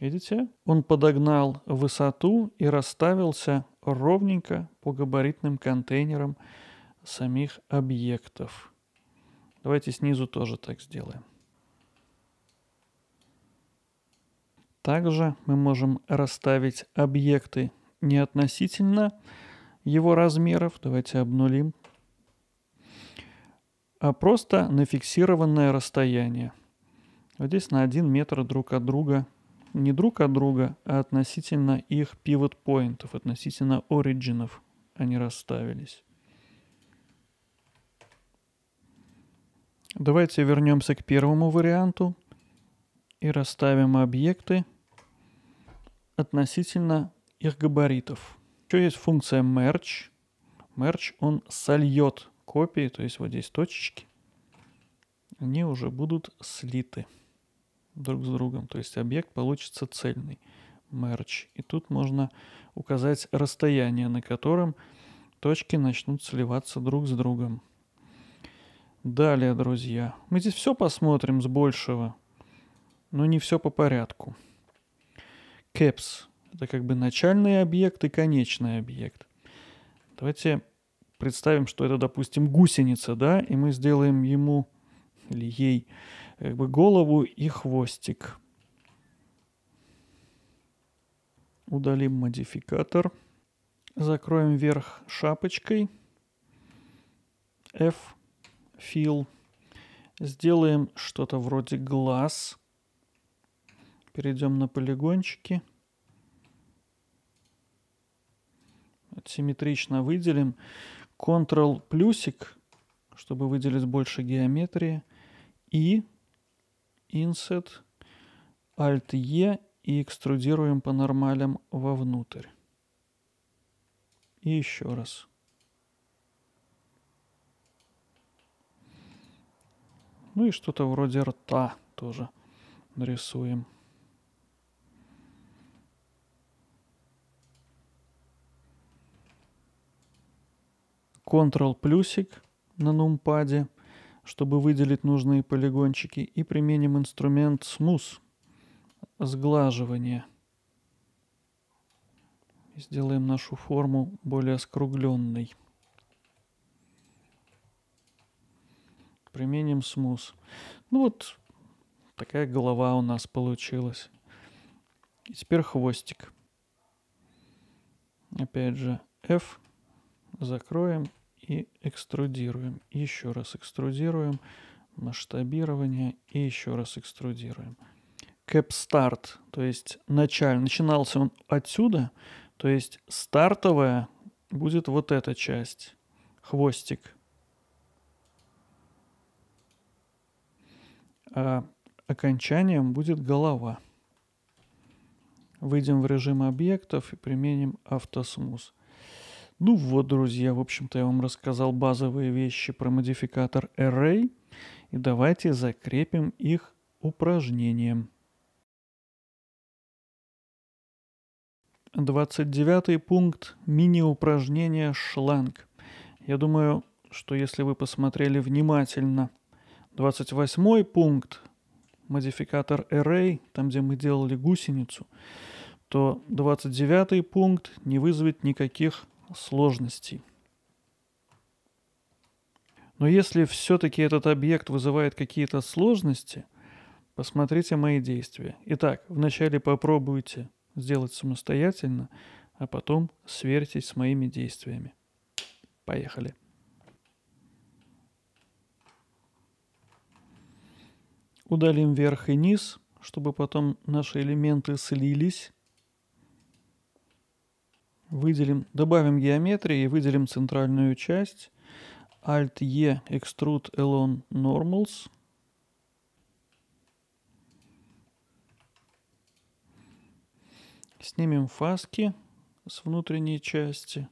видите, он подогнал высоту и расставился ровненько по габаритным контейнерам самих объектов. Давайте снизу тоже так сделаем. Также мы можем расставить объекты не относительно его размеров. Давайте обнулим. А просто на фиксированное расстояние. Вот здесь на 1 метр друг от друга. Не друг от друга, а относительно их pivot поинтов, относительно оригинов они расставились. Давайте вернемся к первому варианту и расставим объекты относительно их габаритов. Еще есть функция merge. Merge, он сольет копии, то есть вот здесь точечки. Они уже будут слиты друг с другом. То есть объект получится цельный. Merge. И тут можно указать расстояние, на котором точки начнут сливаться друг с другом. Далее, друзья, мы здесь все посмотрим с большего, но не все по порядку caps. Это как бы начальный объект и конечный объект. Давайте представим, что это, допустим, гусеница, да, и мы сделаем ему или ей как бы голову и хвостик. Удалим модификатор. Закроем верх шапочкой. F, fill. Сделаем что-то вроде глаз. Перейдем на полигончики. Симметрично выделим. Ctrl плюсик, чтобы выделить больше геометрии. И Inset, Alt-E и экструдируем по нормалям вовнутрь. И еще раз. Ну и что-то вроде рта тоже нарисуем. Ctrl плюсик на нумпаде, чтобы выделить нужные полигончики, и применим инструмент Smooth, сглаживание. Сделаем нашу форму более скругленной. Применим смус. Ну вот такая голова у нас получилась. И теперь хвостик. Опять же F. Закроем и экструдируем. Еще раз экструдируем, масштабирование и еще раз экструдируем. Cap start, то есть началь, начинался он отсюда, то есть стартовая будет вот эта часть, хвостик. А окончанием будет голова. Выйдем в режим объектов и применим автосмус. Ну вот, друзья, в общем-то я вам рассказал базовые вещи про модификатор Array. И давайте закрепим их упражнением. 29 пункт – мини-упражнение «Шланг». Я думаю, что если вы посмотрели внимательно 28 пункт – модификатор Array, там, где мы делали гусеницу, то 29 пункт не вызовет никаких сложностей. Но если все-таки этот объект вызывает какие-то сложности, посмотрите мои действия. Итак, вначале попробуйте сделать самостоятельно, а потом сверьтесь с моими действиями. Поехали. Удалим верх и низ, чтобы потом наши элементы слились. Выделим, добавим геометрии выделим центральную часть. Alt-E, Extrude Alone Normals. Снимем фаски с внутренней части.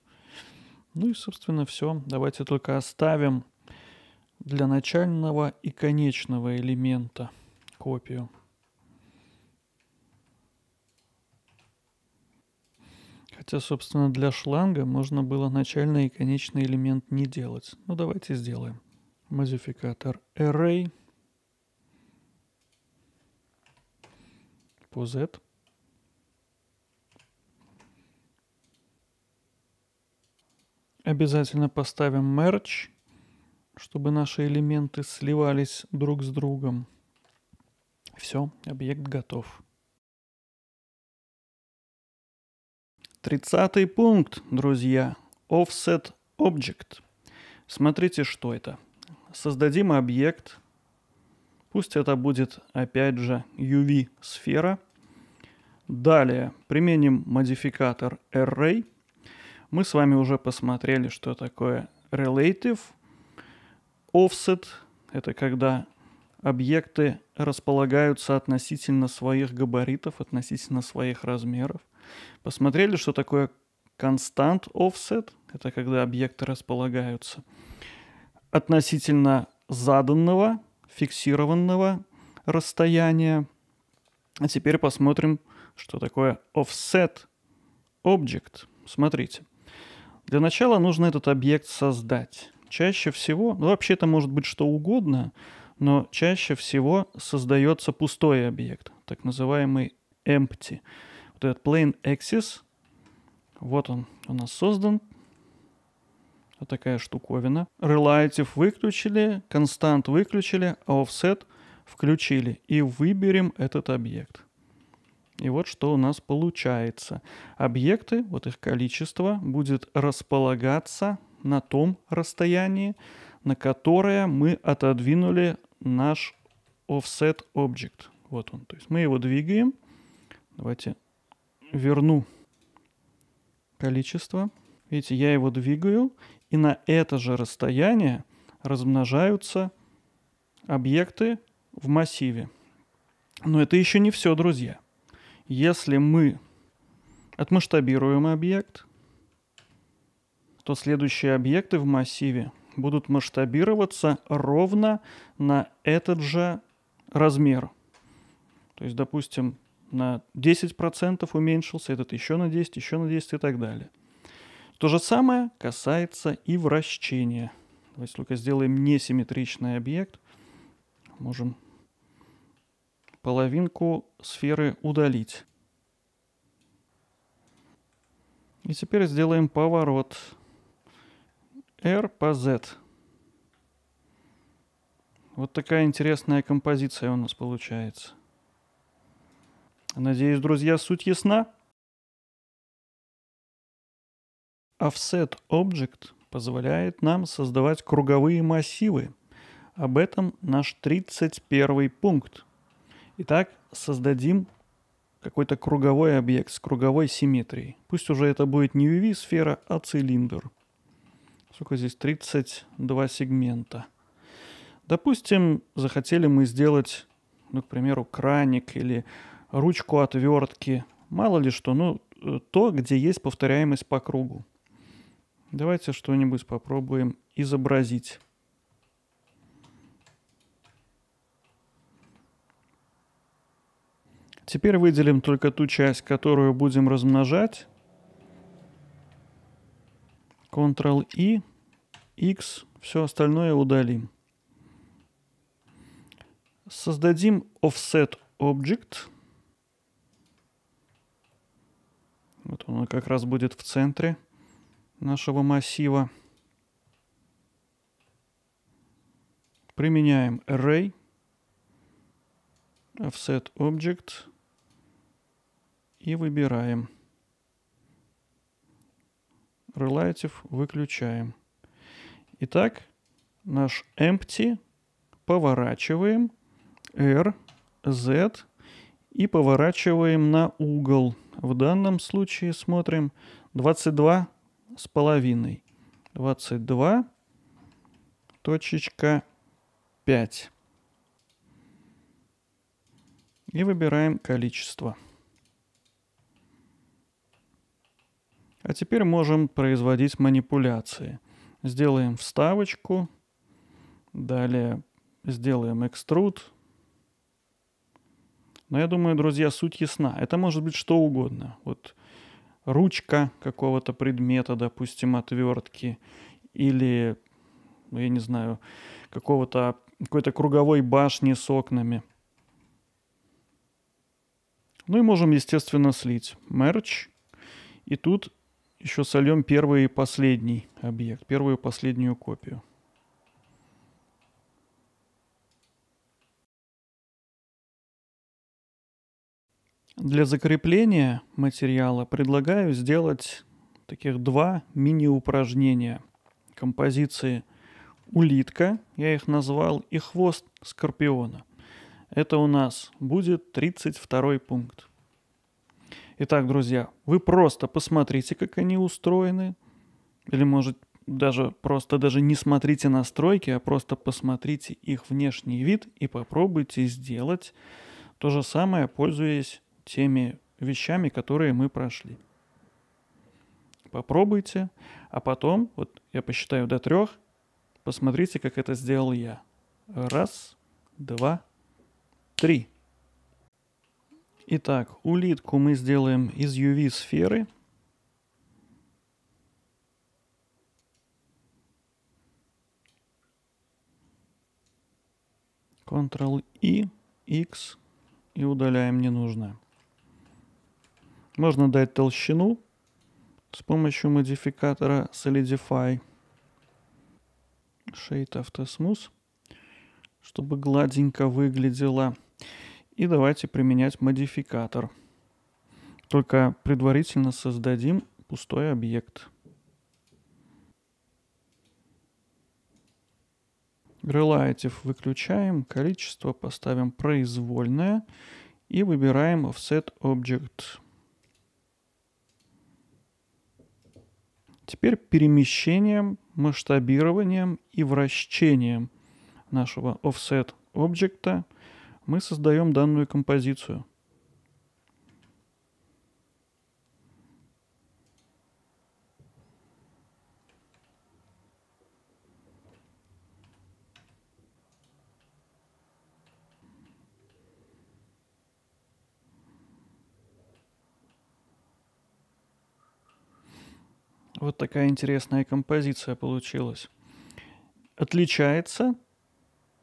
Ну и, собственно, все. Давайте только оставим для начального и конечного элемента копию. Хотя, собственно, для шланга можно было начальный и конечный элемент не делать. но ну, давайте сделаем. Модификатор array по z. Обязательно поставим merge, чтобы наши элементы сливались друг с другом. Все, объект готов. Тридцатый пункт, друзья. Offset Object. Смотрите, что это. Создадим объект. Пусть это будет, опять же, UV-сфера. Далее применим модификатор Array. Мы с вами уже посмотрели, что такое Relative. Offset — это когда объекты располагаются относительно своих габаритов, относительно своих размеров. Посмотрели, что такое констант offset. Это когда объекты располагаются относительно заданного, фиксированного расстояния. А теперь посмотрим, что такое offset object. Смотрите. Для начала нужно этот объект создать. Чаще всего, ну вообще это может быть что угодно, но чаще всего создается пустой объект, так называемый empty этот plane axis. Вот он у нас создан. Вот такая штуковина. Relative выключили, constant выключили, offset включили. И выберем этот объект. И вот что у нас получается. Объекты, вот их количество, будет располагаться на том расстоянии, на которое мы отодвинули наш offset object. Вот он. То есть мы его двигаем. Давайте верну количество. Видите, я его двигаю, и на это же расстояние размножаются объекты в массиве. Но это еще не все, друзья. Если мы отмасштабируем объект, то следующие объекты в массиве будут масштабироваться ровно на этот же размер. То есть, допустим, на 10% уменьшился, этот еще на 10, еще на 10 и так далее. То же самое касается и вращения. Давайте только сделаем несимметричный объект. Можем половинку сферы удалить. И теперь сделаем поворот R по Z. Вот такая интересная композиция у нас получается. Надеюсь, друзья, суть ясна? Offset Object позволяет нам создавать круговые массивы. Об этом наш 31 пункт. Итак, создадим какой-то круговой объект с круговой симметрией. Пусть уже это будет не UV-сфера, а цилиндр. Сколько здесь? 32 сегмента. Допустим, захотели мы сделать, ну, к примеру, краник или ручку отвертки. Мало ли что, ну, э, то, где есть повторяемость по кругу. Давайте что-нибудь попробуем изобразить. Теперь выделим только ту часть, которую будем размножать. Ctrl-I, X, все остальное удалим. Создадим offset object. Вот он как раз будет в центре нашего массива. Применяем array offset object и выбираем. Relative выключаем. Итак, наш empty поворачиваем R, Z и поворачиваем на угол в данном случае смотрим 22 с половиной. 22 точечка 5. И выбираем количество. А теперь можем производить манипуляции. Сделаем вставочку. Далее сделаем экструд. Но я думаю, друзья, суть ясна. Это может быть что угодно. Вот ручка какого-то предмета, допустим, отвертки, или, ну, я не знаю, какого-то какой-то круговой башни с окнами. Ну и можем, естественно, слить мерч. И тут еще сольем первый и последний объект, первую и последнюю копию. Для закрепления материала предлагаю сделать таких два мини-упражнения. Композиции улитка, я их назвал, и хвост скорпиона. Это у нас будет 32 пункт. Итак, друзья, вы просто посмотрите, как они устроены. Или, может, даже просто даже не смотрите настройки, а просто посмотрите их внешний вид и попробуйте сделать то же самое, пользуясь теми вещами, которые мы прошли. Попробуйте, а потом, вот я посчитаю до трех, посмотрите, как это сделал я. Раз, два, три. Итак, улитку мы сделаем из UV-сферы. Ctrl-I, X и удаляем ненужное. Можно дать толщину с помощью модификатора Solidify Shade After Smooth, чтобы гладенько выглядело. И давайте применять модификатор. Только предварительно создадим пустой объект. Relative выключаем, количество поставим произвольное и выбираем Offset Object. Теперь перемещением, масштабированием и вращением нашего offset объекта мы создаем данную композицию. Вот такая интересная композиция получилась. Отличается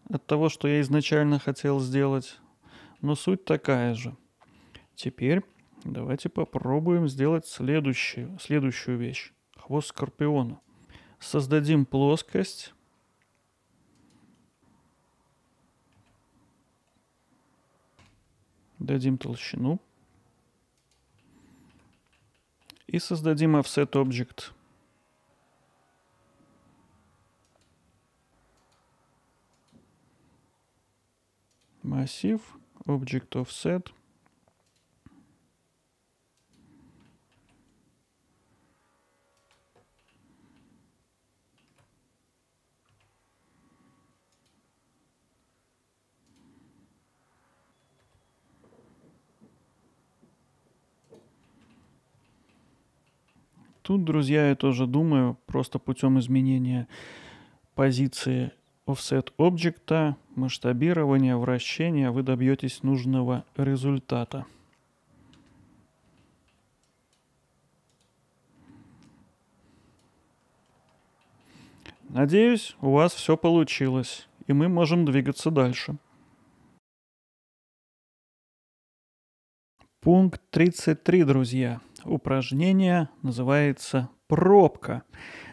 от того, что я изначально хотел сделать, но суть такая же. Теперь давайте попробуем сделать следующую, следующую вещь. Хвост скорпиона. Создадим плоскость. Дадим толщину и создадим offset object. Массив, object offset. Тут, друзья, я тоже думаю, просто путем изменения позиции offset объекта, масштабирования, вращения вы добьетесь нужного результата. Надеюсь, у вас все получилось, и мы можем двигаться дальше. Пункт 33, друзья упражнение называется «Пробка».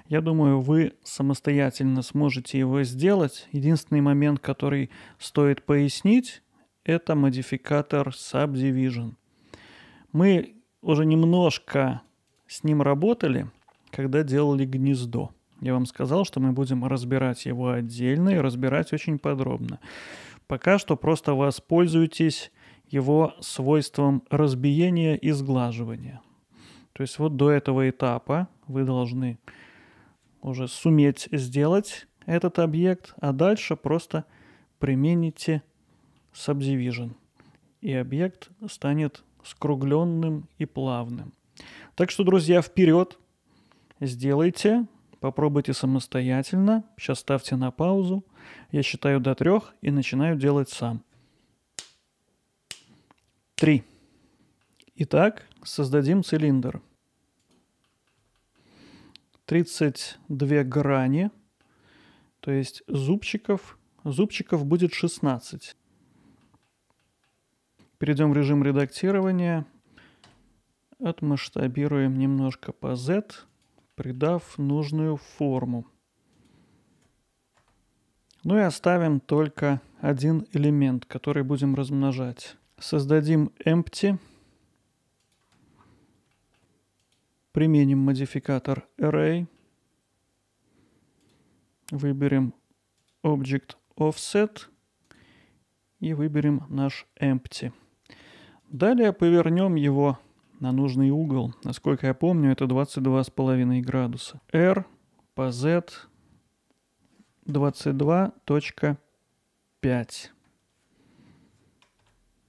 Я думаю, вы самостоятельно сможете его сделать. Единственный момент, который стоит пояснить, это модификатор Subdivision. Мы уже немножко с ним работали, когда делали гнездо. Я вам сказал, что мы будем разбирать его отдельно и разбирать очень подробно. Пока что просто воспользуйтесь его свойством разбиения и сглаживания. То есть вот до этого этапа вы должны уже суметь сделать этот объект, а дальше просто примените Subdivision, и объект станет скругленным и плавным. Так что, друзья, вперед! Сделайте, попробуйте самостоятельно. Сейчас ставьте на паузу. Я считаю до трех и начинаю делать сам. Три. Итак, создадим цилиндр. 32 грани, то есть зубчиков, зубчиков будет 16. Перейдем в режим редактирования. Отмасштабируем немножко по Z, придав нужную форму. Ну и оставим только один элемент, который будем размножать. Создадим empty Применим модификатор Array. Выберем Object Offset и выберем наш Empty. Далее повернем его на нужный угол. Насколько я помню, это 22,5 градуса. R по Z 22.5.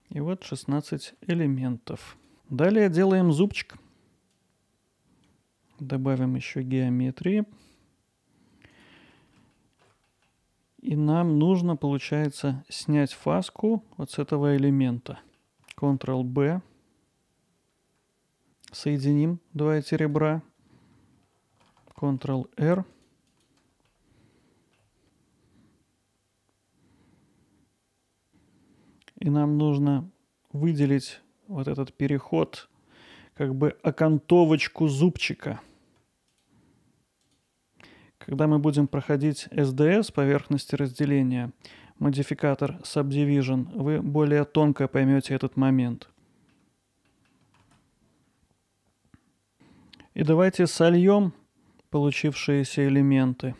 И вот 16 элементов. Далее делаем зубчик – Добавим еще геометрии. И нам нужно, получается, снять фаску вот с этого элемента. Ctrl-B. Соединим два эти ребра. Ctrl-R. И нам нужно выделить вот этот переход как бы окантовочку зубчика. Когда мы будем проходить SDS поверхности разделения, модификатор Subdivision, вы более тонко поймете этот момент. И давайте сольем получившиеся элементы.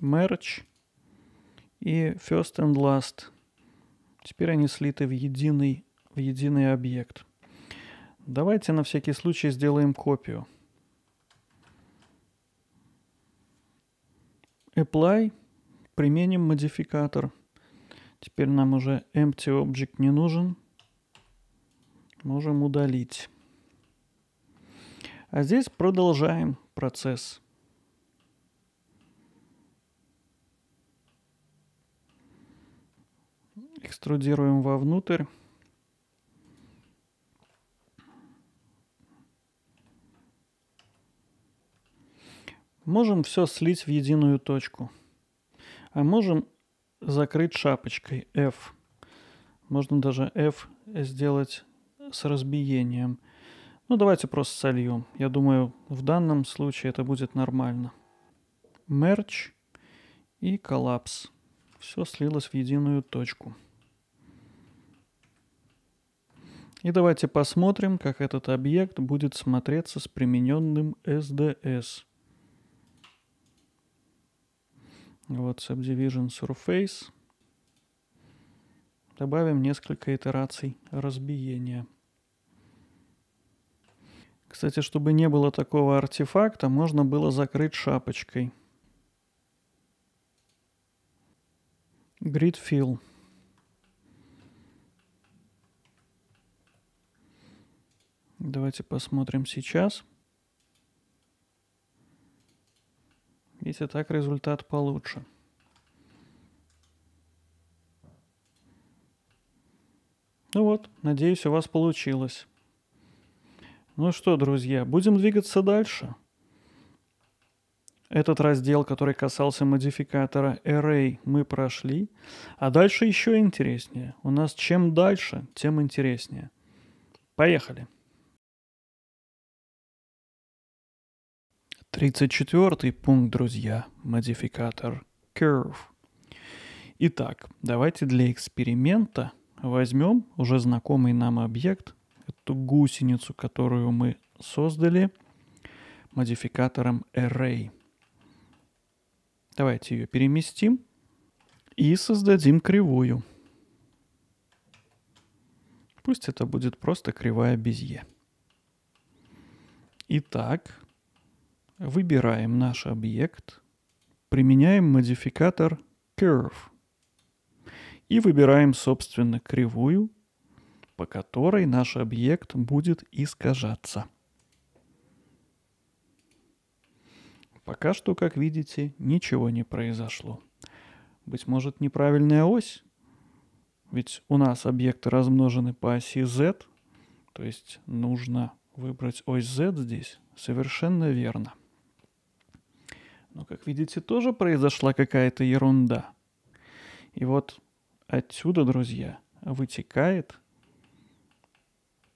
Merge и First and Last. Теперь они слиты в единый, в единый объект – Давайте на всякий случай сделаем копию. Apply. Применим модификатор. Теперь нам уже empty object не нужен. Можем удалить. А здесь продолжаем процесс. Экструдируем вовнутрь. Можем все слить в единую точку. А можем закрыть шапочкой F. Можно даже F сделать с разбиением. Ну, давайте просто сольем. Я думаю, в данном случае это будет нормально. Merge и коллапс. Все слилось в единую точку. И давайте посмотрим, как этот объект будет смотреться с примененным SDS. Вот Subdivision Surface. Добавим несколько итераций разбиения. Кстати, чтобы не было такого артефакта, можно было закрыть шапочкой. Grid Fill. Давайте посмотрим сейчас. Видите, так результат получше. Ну вот, надеюсь, у вас получилось. Ну что, друзья, будем двигаться дальше. Этот раздел, который касался модификатора Array, мы прошли. А дальше еще интереснее. У нас чем дальше, тем интереснее. Поехали. 34 пункт, друзья, модификатор curve. Итак, давайте для эксперимента возьмем уже знакомый нам объект, эту гусеницу, которую мы создали модификатором array. Давайте ее переместим и создадим кривую. Пусть это будет просто кривая без Е. Итак, Выбираем наш объект, применяем модификатор Curve и выбираем, собственно, кривую, по которой наш объект будет искажаться. Пока что, как видите, ничего не произошло. Быть может, неправильная ось? Ведь у нас объекты размножены по оси Z, то есть нужно выбрать ось Z здесь совершенно верно. Но, как видите, тоже произошла какая-то ерунда. И вот отсюда, друзья, вытекает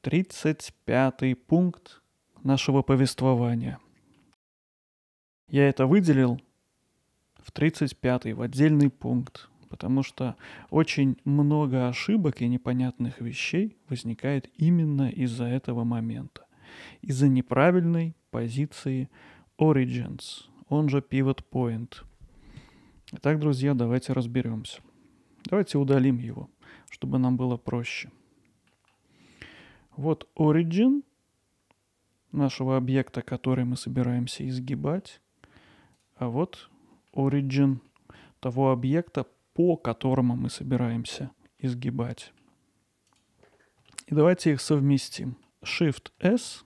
35-й пункт нашего повествования. Я это выделил в 35-й, в отдельный пункт, потому что очень много ошибок и непонятных вещей возникает именно из-за этого момента, из-за неправильной позиции origins, он же Pivot Point. Итак, друзья, давайте разберемся. Давайте удалим его, чтобы нам было проще. Вот origin нашего объекта, который мы собираемся изгибать. А вот origin того объекта, по которому мы собираемся изгибать. И давайте их совместим. Shift S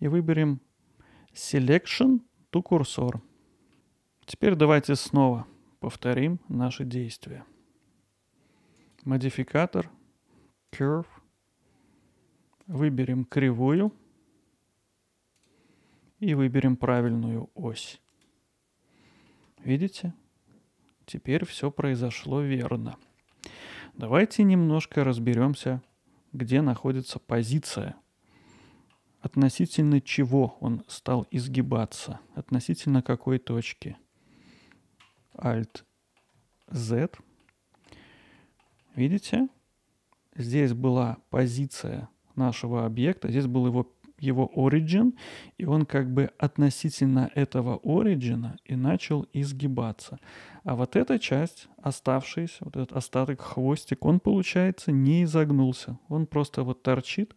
и выберем Selection to Cursor. Теперь давайте снова повторим наши действия. Модификатор Curve. Выберем кривую и выберем правильную ось. Видите? Теперь все произошло верно. Давайте немножко разберемся, где находится позиция. Относительно чего он стал изгибаться? Относительно какой точки? Alt-Z. Видите? Здесь была позиция нашего объекта, здесь был его, его origin, и он как бы относительно этого origin и начал изгибаться. А вот эта часть, оставшаяся, вот этот остаток, хвостик, он, получается, не изогнулся. Он просто вот торчит.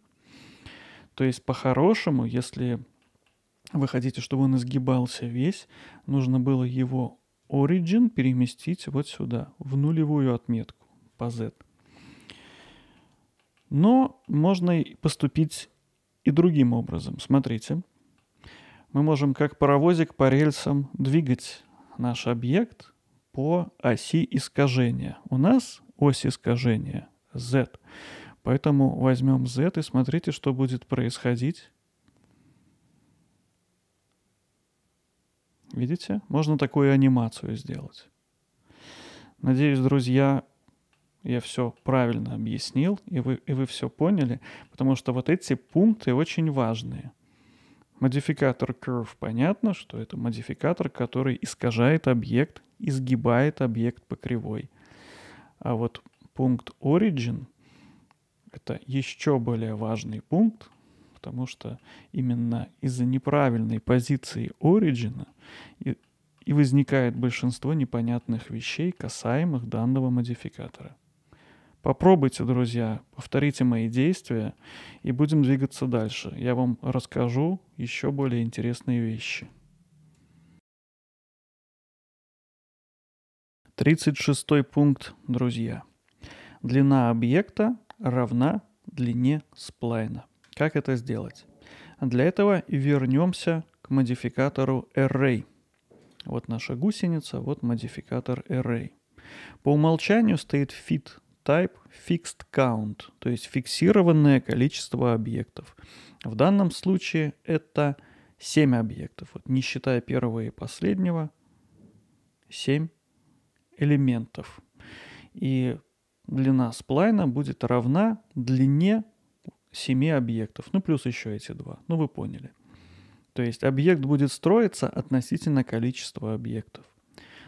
То есть, по-хорошему, если вы хотите, чтобы он изгибался весь, нужно было его origin переместить вот сюда, в нулевую отметку по z. Но можно поступить и другим образом. Смотрите, мы можем как паровозик по рельсам двигать наш объект по оси искажения. У нас ось искажения z. Поэтому возьмем z и смотрите, что будет происходить Видите? Можно такую анимацию сделать. Надеюсь, друзья, я все правильно объяснил, и вы, и вы все поняли, потому что вот эти пункты очень важные. Модификатор curve, понятно, что это модификатор, который искажает объект, изгибает объект по кривой. А вот пункт origin — это еще более важный пункт, потому что именно из-за неправильной позиции Ориджина и, и возникает большинство непонятных вещей, касаемых данного модификатора. Попробуйте, друзья, повторите мои действия и будем двигаться дальше. Я вам расскажу еще более интересные вещи. 36 пункт, друзья. Длина объекта равна длине сплайна как это сделать. Для этого вернемся к модификатору array. Вот наша гусеница, вот модификатор array. По умолчанию стоит fit type fixed count, то есть фиксированное количество объектов. В данном случае это 7 объектов, вот не считая первого и последнего, 7 элементов. И длина сплайна будет равна длине семи объектов, ну плюс еще эти два, ну вы поняли. То есть объект будет строиться относительно количества объектов.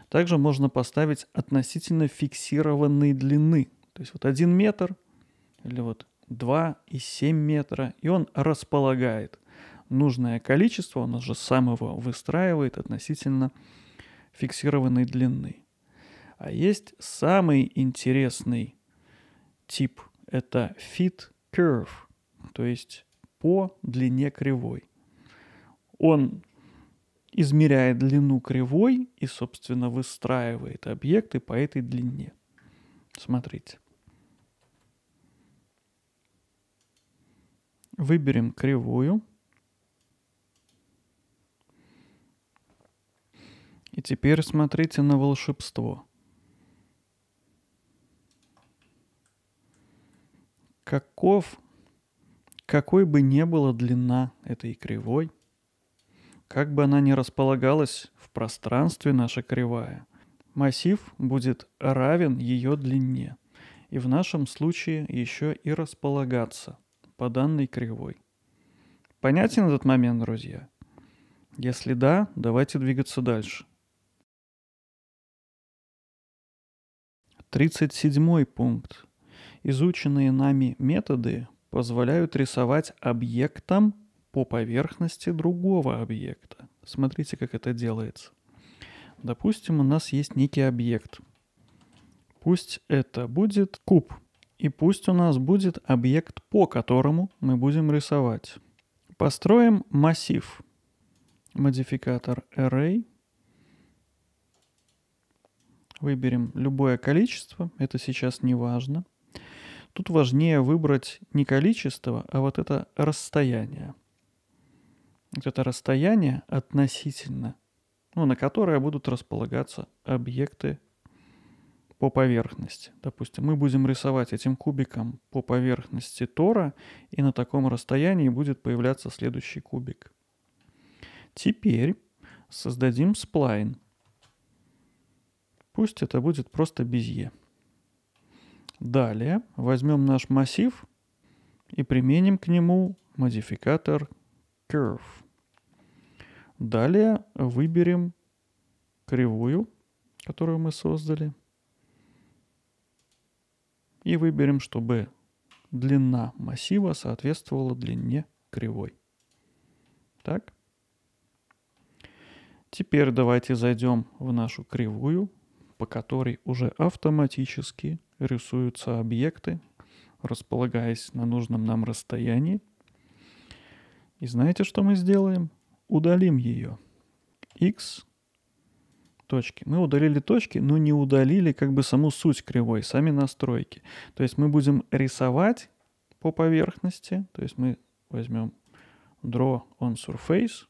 Также можно поставить относительно фиксированной длины. То есть вот 1 метр или вот 2,7 метра, и он располагает нужное количество, он уже сам его выстраивает относительно фиксированной длины. А есть самый интересный тип, это fit curve – то есть по длине кривой. Он измеряет длину кривой и, собственно, выстраивает объекты по этой длине. Смотрите. Выберем кривую. И теперь смотрите на волшебство. Каков какой бы ни была длина этой кривой, как бы она ни располагалась в пространстве наша кривая, массив будет равен ее длине, и в нашем случае еще и располагаться по данной кривой. Понятен этот момент, друзья? Если да, давайте двигаться дальше. 37 пункт. Изученные нами методы позволяют рисовать объектом по поверхности другого объекта. Смотрите, как это делается. Допустим, у нас есть некий объект. Пусть это будет куб. И пусть у нас будет объект, по которому мы будем рисовать. Построим массив. Модификатор array. Выберем любое количество, это сейчас не важно. Тут важнее выбрать не количество, а вот это расстояние. Вот это расстояние относительно, ну, на которое будут располагаться объекты по поверхности. Допустим, мы будем рисовать этим кубиком по поверхности Тора, и на таком расстоянии будет появляться следующий кубик. Теперь создадим сплайн. Пусть это будет просто безе. Далее возьмем наш массив и применим к нему модификатор curve. Далее выберем кривую, которую мы создали. И выберем, чтобы длина массива соответствовала длине кривой. Так. Теперь давайте зайдем в нашу кривую, по которой уже автоматически рисуются объекты, располагаясь на нужном нам расстоянии. И знаете, что мы сделаем? Удалим ее. x точки. Мы удалили точки, но не удалили как бы саму суть кривой, сами настройки. То есть мы будем рисовать по поверхности. То есть мы возьмем draw on surface.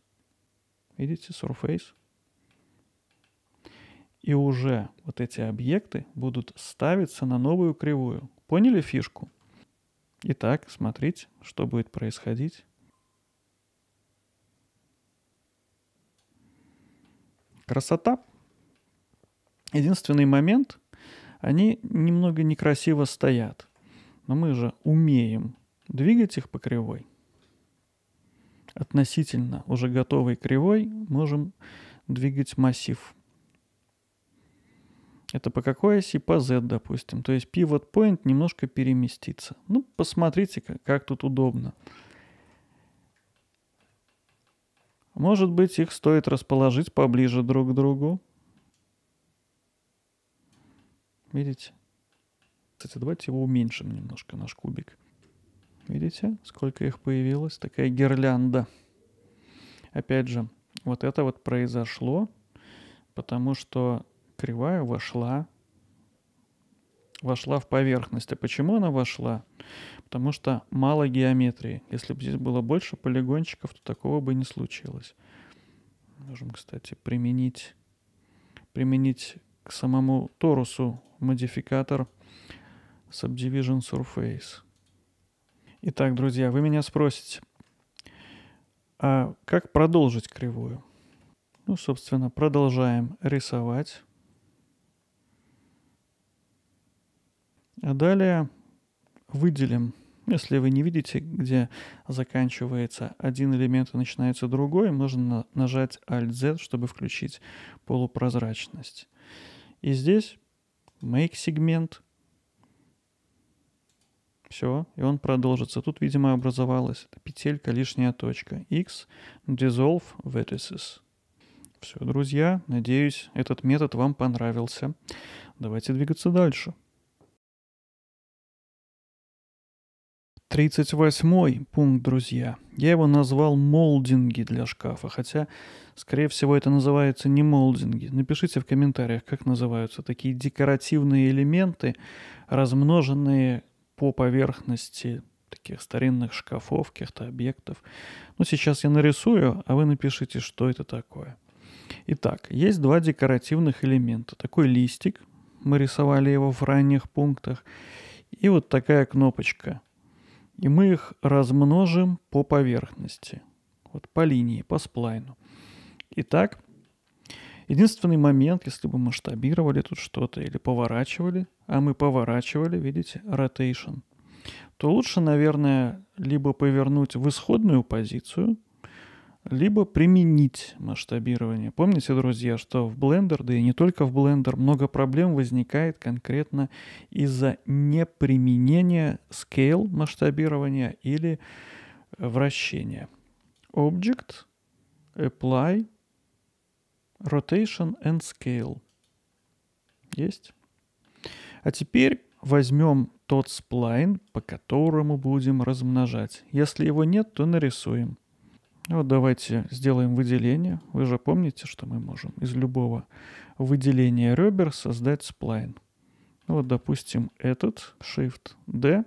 Видите, surface. И уже вот эти объекты будут ставиться на новую кривую. Поняли фишку? Итак, смотрите, что будет происходить. Красота. Единственный момент, они немного некрасиво стоят. Но мы же умеем двигать их по кривой. Относительно уже готовой кривой можем двигать массив это по какой оси, по Z, допустим. То есть pivot point немножко переместится. Ну, посмотрите, как, как тут удобно. Может быть, их стоит расположить поближе друг к другу. Видите? Кстати, давайте его уменьшим немножко, наш кубик. Видите, сколько их появилось? Такая гирлянда. Опять же, вот это вот произошло, потому что кривая вошла, вошла в поверхность. А почему она вошла? Потому что мало геометрии. Если бы здесь было больше полигончиков, то такого бы не случилось. Можем, кстати, применить, применить к самому торусу модификатор Subdivision Surface. Итак, друзья, вы меня спросите, а как продолжить кривую? Ну, собственно, продолжаем рисовать. А далее выделим, если вы не видите, где заканчивается один элемент и начинается другой, можно нажать Alt-Z, чтобы включить полупрозрачность. И здесь make сегмент. Все, и он продолжится. Тут, видимо, образовалась петелька, лишняя точка. X, dissolve vertices. Все, друзья, надеюсь, этот метод вам понравился. Давайте двигаться дальше. 38 пункт, друзья. Я его назвал молдинги для шкафа, хотя, скорее всего, это называется не молдинги. Напишите в комментариях, как называются такие декоративные элементы, размноженные по поверхности таких старинных шкафов, каких-то объектов. Ну, сейчас я нарисую, а вы напишите, что это такое. Итак, есть два декоративных элемента. Такой листик, мы рисовали его в ранних пунктах, и вот такая кнопочка – и мы их размножим по поверхности. Вот по линии, по сплайну. Итак, единственный момент, если бы масштабировали тут что-то или поворачивали, а мы поворачивали, видите, rotation, то лучше, наверное, либо повернуть в исходную позицию – либо применить масштабирование. Помните, друзья, что в Blender, да и не только в Blender, много проблем возникает конкретно из-за неприменения scale масштабирования или вращения. Object, Apply, Rotation and Scale. Есть? А теперь возьмем тот сплайн, по которому будем размножать. Если его нет, то нарисуем. Ну вот давайте сделаем выделение. Вы же помните, что мы можем из любого выделения ребер создать сплайн. Ну вот, допустим, этот Shift-D.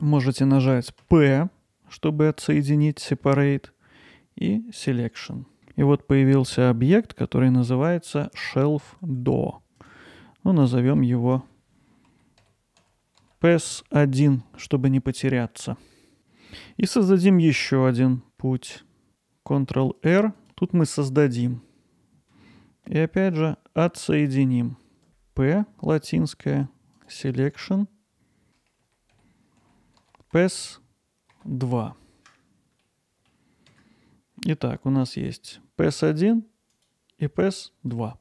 Можете нажать P, чтобы отсоединить Separate и Selection. И вот появился объект, который называется Shelf Do. Ну, назовем его PS1, чтобы не потеряться. И создадим еще один путь. Ctrl-R. Тут мы создадим. И опять же отсоединим. P латинское. Selection. PES 2. Итак, у нас есть PES1 и PES2.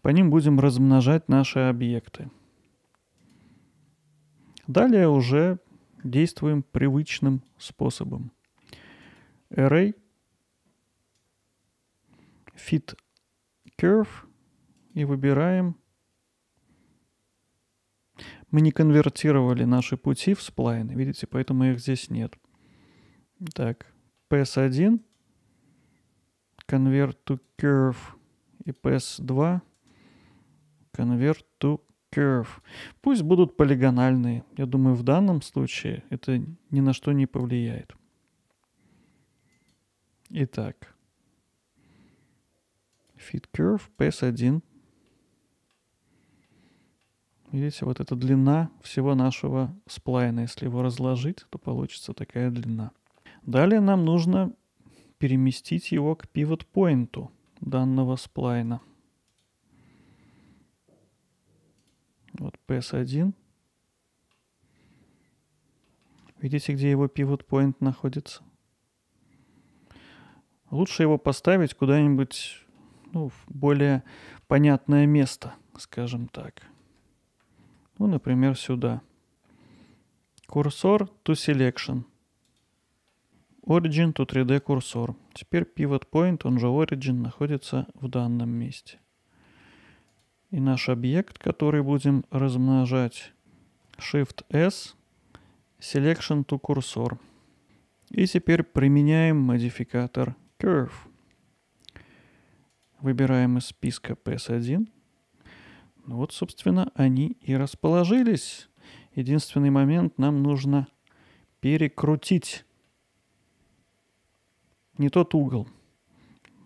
По ним будем размножать наши объекты. Далее уже действуем привычным способом. Array fit curve и выбираем. Мы не конвертировали наши пути в сплайны, видите, поэтому их здесь нет. Так, PS1, convert to curve и PS2, convert to curve. Пусть будут полигональные. Я думаю, в данном случае это ни на что не повлияет. Итак, fit curve PS1. Видите, вот эта длина всего нашего сплайна. Если его разложить, то получится такая длина. Далее нам нужно переместить его к pivot point данного сплайна. Вот PS1. Видите, где его pivot point находится? Лучше его поставить куда-нибудь ну, в более понятное место, скажем так. Ну, например, сюда. Курсор to selection. Origin to 3D курсор. Теперь pivot point, он же origin, находится в данном месте. И наш объект, который будем размножать, Shift-S, Selection to Cursor. И теперь применяем модификатор Curve. Выбираем из списка PS1. Ну вот, собственно, они и расположились. Единственный момент, нам нужно перекрутить не тот угол.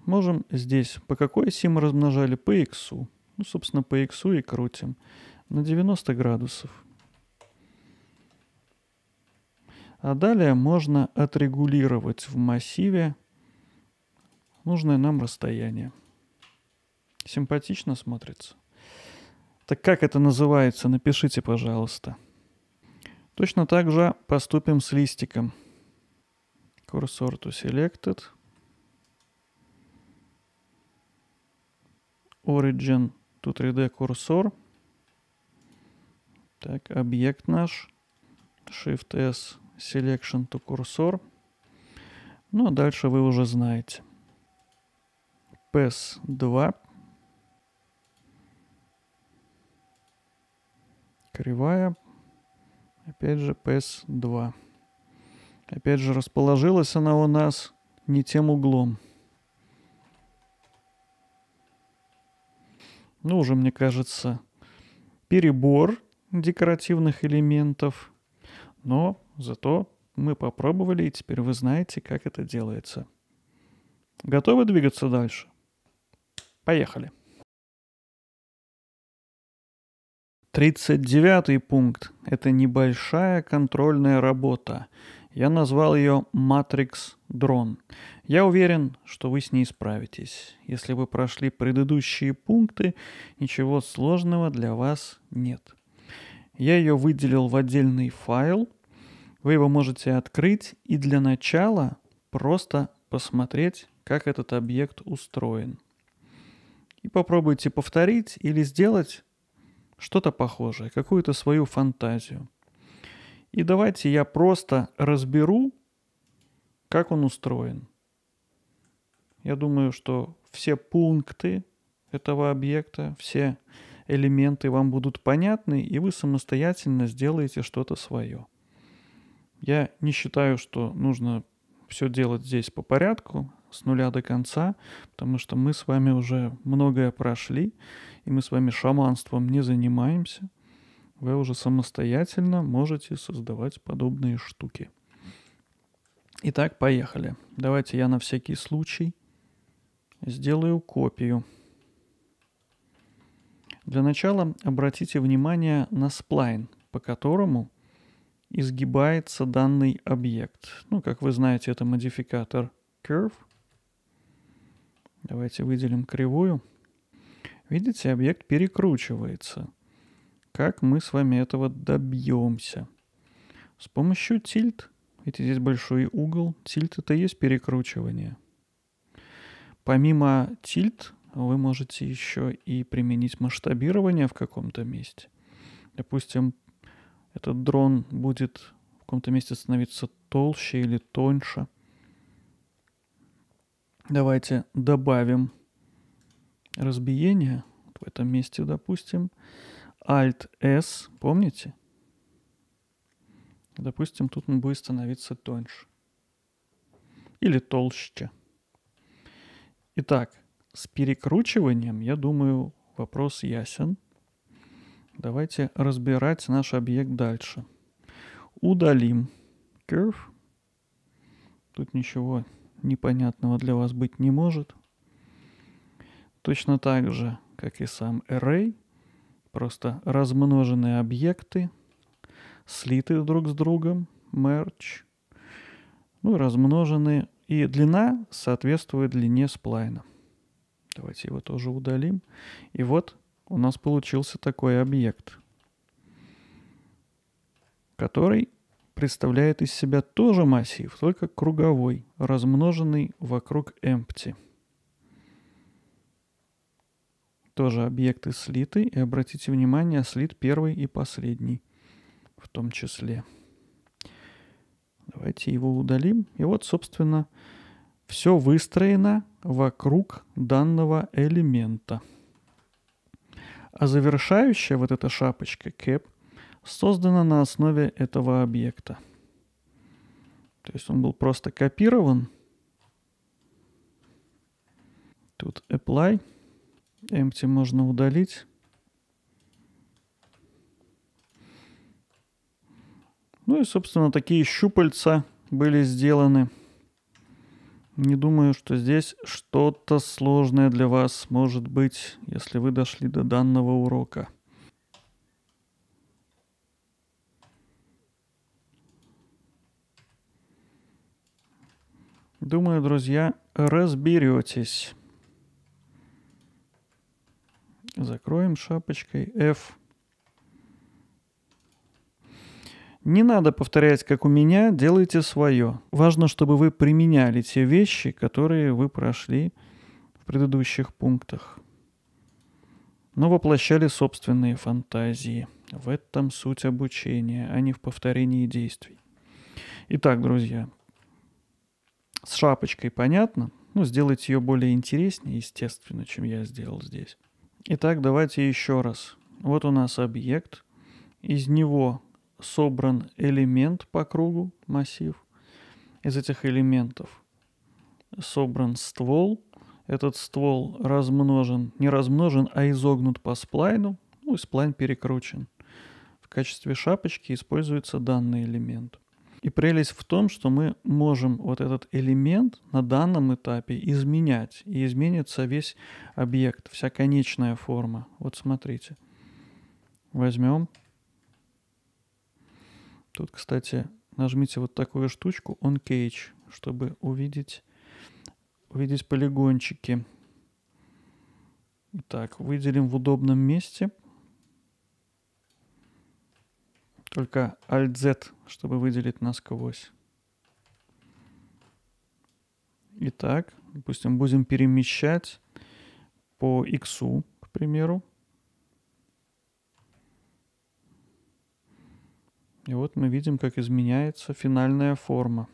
Можем здесь, по какой сим размножали, по иксу. Ну, собственно, по X и крутим на 90 градусов. А далее можно отрегулировать в массиве нужное нам расстояние. Симпатично смотрится. Так как это называется, напишите, пожалуйста. Точно так же поступим с листиком. Курсор to selected. Origin Тут 3D-курсор. Так, объект наш. Shift-S, Selection to курсор. Ну, а дальше вы уже знаете. PS 2. Кривая. Опять же PS 2. Опять же, расположилась она у нас не тем углом. ну, уже, мне кажется, перебор декоративных элементов. Но зато мы попробовали, и теперь вы знаете, как это делается. Готовы двигаться дальше? Поехали. 39 пункт – это небольшая контрольная работа – я назвал ее «Матрикс Дрон». Я уверен, что вы с ней справитесь. Если вы прошли предыдущие пункты, ничего сложного для вас нет. Я ее выделил в отдельный файл. Вы его можете открыть и для начала просто посмотреть, как этот объект устроен. И попробуйте повторить или сделать что-то похожее, какую-то свою фантазию – и давайте я просто разберу, как он устроен. Я думаю, что все пункты этого объекта, все элементы вам будут понятны, и вы самостоятельно сделаете что-то свое. Я не считаю, что нужно все делать здесь по порядку, с нуля до конца, потому что мы с вами уже многое прошли, и мы с вами шаманством не занимаемся вы уже самостоятельно можете создавать подобные штуки. Итак, поехали. Давайте я на всякий случай сделаю копию. Для начала обратите внимание на сплайн, по которому изгибается данный объект. Ну, как вы знаете, это модификатор curve. Давайте выделим кривую. Видите, объект перекручивается. Как мы с вами этого добьемся? С помощью тильт. Видите, здесь большой угол. Тильт это и есть перекручивание. Помимо тильт вы можете еще и применить масштабирование в каком-то месте. Допустим, этот дрон будет в каком-то месте становиться толще или тоньше. Давайте добавим разбиение вот в этом месте, допустим. Alt-S, помните? Допустим, тут он будет становиться тоньше. Или толще. Итак, с перекручиванием, я думаю, вопрос ясен. Давайте разбирать наш объект дальше. Удалим curve. Тут ничего непонятного для вас быть не может. Точно так же, как и сам array – просто размноженные объекты, слиты друг с другом, мерч, ну и размноженные. И длина соответствует длине сплайна. Давайте его тоже удалим. И вот у нас получился такой объект, который представляет из себя тоже массив, только круговой, размноженный вокруг empty. Тоже объекты слиты, и обратите внимание, слит первый и последний в том числе. Давайте его удалим. И вот, собственно, все выстроено вокруг данного элемента. А завершающая вот эта шапочка cap создана на основе этого объекта. То есть он был просто копирован. Тут apply. Empty можно удалить. Ну и, собственно, такие щупальца были сделаны. Не думаю, что здесь что-то сложное для вас может быть, если вы дошли до данного урока. Думаю, друзья, разберетесь. Закроем шапочкой F. Не надо повторять, как у меня, делайте свое. Важно, чтобы вы применяли те вещи, которые вы прошли в предыдущих пунктах. Но воплощали собственные фантазии. В этом суть обучения, а не в повторении действий. Итак, друзья, с шапочкой понятно. Ну, сделать ее более интереснее, естественно, чем я сделал здесь. Итак, давайте еще раз. Вот у нас объект, из него собран элемент по кругу, массив. Из этих элементов собран ствол. Этот ствол размножен, не размножен, а изогнут по сплайну. Ну сплайн перекручен. В качестве шапочки используется данный элемент. И прелесть в том, что мы можем вот этот элемент на данном этапе изменять. И изменится весь объект, вся конечная форма. Вот смотрите. Возьмем. Тут, кстати, нажмите вот такую штучку, on cage, чтобы увидеть, увидеть полигончики. Так, выделим в удобном месте – только Alt-Z, чтобы выделить насквозь. Итак, допустим, будем перемещать по X, к примеру. И вот мы видим, как изменяется финальная форма.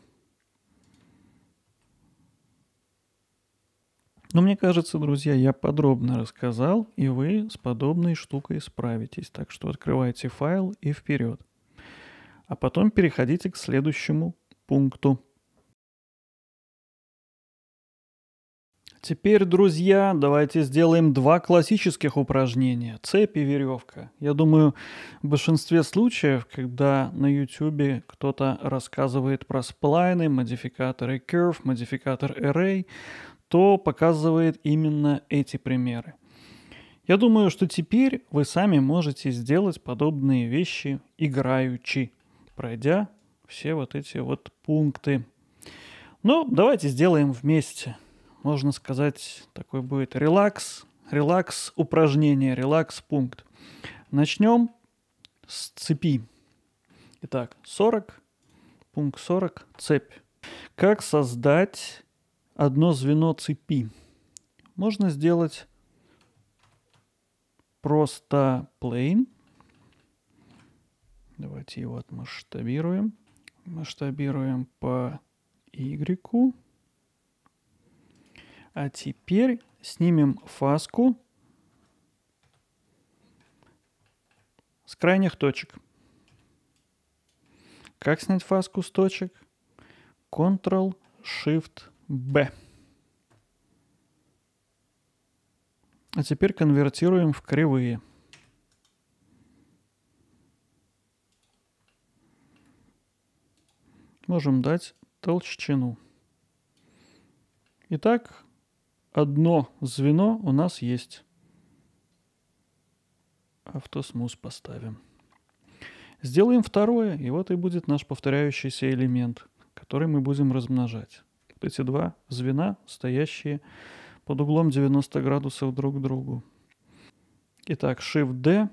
Но мне кажется, друзья, я подробно рассказал, и вы с подобной штукой справитесь. Так что открывайте файл и вперед. А потом переходите к следующему пункту. Теперь, друзья, давайте сделаем два классических упражнения. Цепь и веревка. Я думаю, в большинстве случаев, когда на YouTube кто-то рассказывает про сплайны, модификаторы curve, модификатор array, то показывает именно эти примеры. Я думаю, что теперь вы сами можете сделать подобные вещи играючи, пройдя все вот эти вот пункты. Но ну, давайте сделаем вместе. Можно сказать, такой будет релакс, релакс упражнение, релакс пункт. Начнем с цепи. Итак, 40, пункт 40, цепь. Как создать одно звено цепи. Можно сделать просто plain. Давайте его отмасштабируем. Масштабируем по Y. А теперь снимем фаску с крайних точек. Как снять фаску с точек? Ctrl-Shift-Shift. B. А теперь конвертируем в кривые. Можем дать толщину. Итак, одно звено у нас есть. Автосмус поставим. Сделаем второе, и вот и будет наш повторяющийся элемент, который мы будем размножать эти два звена, стоящие под углом 90 градусов друг к другу. Итак, Shift-D.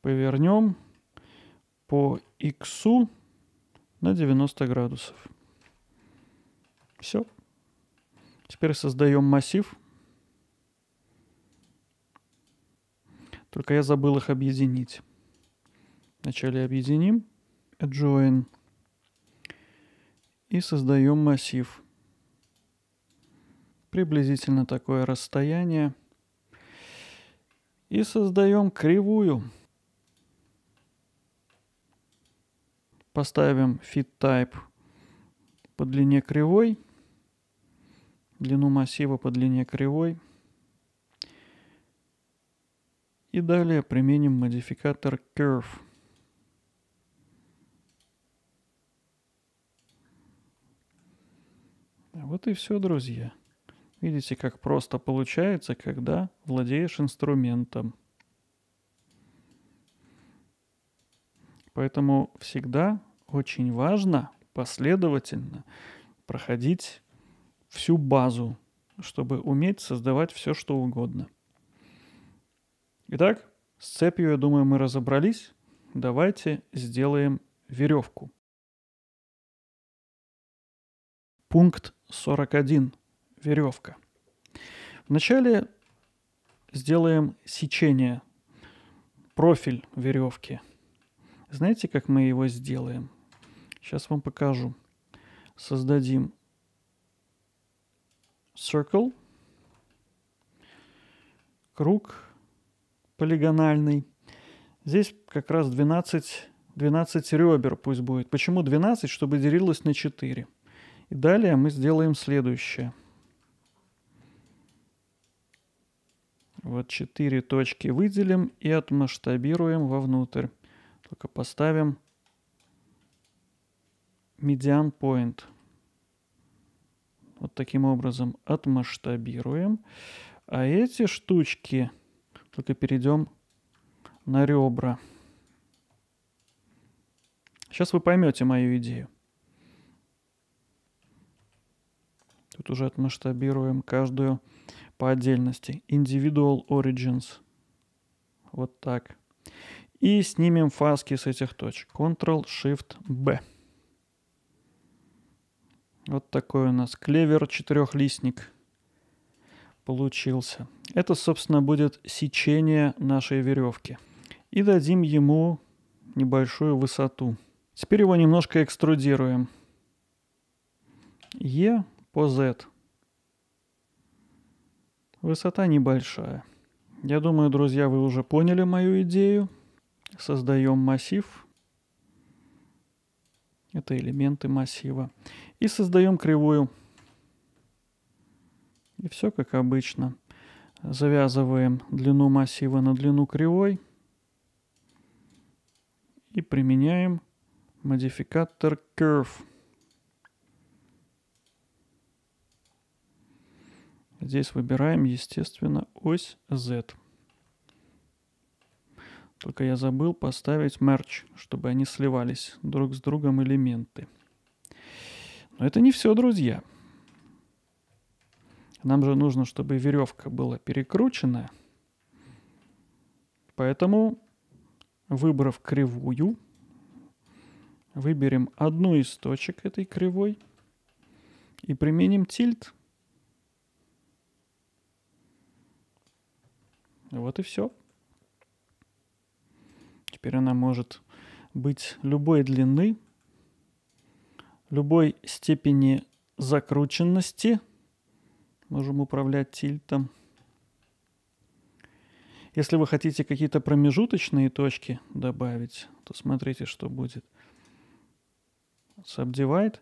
Повернем по X на 90 градусов. Все. Теперь создаем массив. Только я забыл их объединить. Вначале объединим. Adjoin и создаем массив. Приблизительно такое расстояние. И создаем кривую. Поставим fit type по длине кривой. Длину массива по длине кривой. И далее применим модификатор curve. Вот и все, друзья. Видите, как просто получается, когда владеешь инструментом. Поэтому всегда очень важно последовательно проходить всю базу, чтобы уметь создавать все, что угодно. Итак, с цепью, я думаю, мы разобрались. Давайте сделаем веревку. Пункт 41. Веревка. Вначале сделаем сечение, профиль веревки. Знаете, как мы его сделаем? Сейчас вам покажу. Создадим circle, круг полигональный. Здесь как раз 12, 12 ребер пусть будет. Почему 12? Чтобы делилось на 4. И далее мы сделаем следующее. Вот четыре точки выделим и отмасштабируем вовнутрь. Только поставим median point. Вот таким образом отмасштабируем. А эти штучки только перейдем на ребра. Сейчас вы поймете мою идею. Тут уже отмасштабируем каждую по отдельности. Individual Origins. Вот так. И снимем фаски с этих точек. Ctrl-Shift-B. Вот такой у нас клевер четырехлистник получился. Это, собственно, будет сечение нашей веревки. И дадим ему небольшую высоту. Теперь его немножко экструдируем. Е по Z. Высота небольшая. Я думаю, друзья, вы уже поняли мою идею. Создаем массив. Это элементы массива. И создаем кривую. И все как обычно. Завязываем длину массива на длину кривой. И применяем модификатор curve. Здесь выбираем, естественно, ось Z. Только я забыл поставить merge, чтобы они сливались друг с другом элементы. Но это не все, друзья. Нам же нужно, чтобы веревка была перекручена. Поэтому, выбрав кривую, выберем одну из точек этой кривой и применим тильт. Вот и все. Теперь она может быть любой длины, любой степени закрученности. Можем управлять тильтом. Если вы хотите какие-то промежуточные точки добавить, то смотрите, что будет. Subdivide,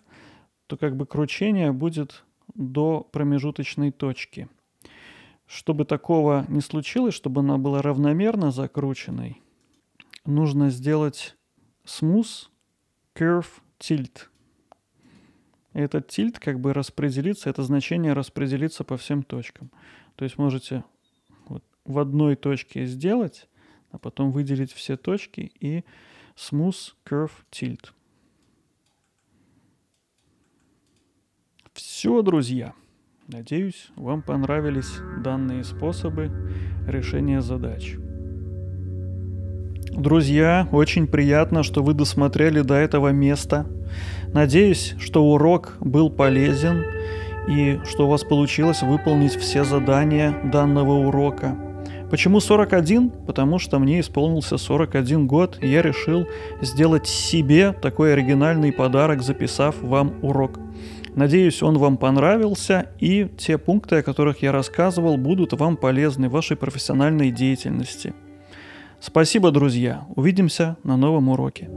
то как бы кручение будет до промежуточной точки – чтобы такого не случилось, чтобы она была равномерно закрученной, нужно сделать smooth curve tilt. Этот тильт как бы распределится, это значение распределится по всем точкам. То есть можете вот в одной точке сделать, а потом выделить все точки и smooth curve tilt. Все, друзья. Надеюсь, вам понравились данные способы решения задач. Друзья, очень приятно, что вы досмотрели до этого места. Надеюсь, что урок был полезен и что у вас получилось выполнить все задания данного урока. Почему 41? Потому что мне исполнился 41 год, и я решил сделать себе такой оригинальный подарок, записав вам урок. Надеюсь, он вам понравился, и те пункты, о которых я рассказывал, будут вам полезны в вашей профессиональной деятельности. Спасибо, друзья. Увидимся на новом уроке.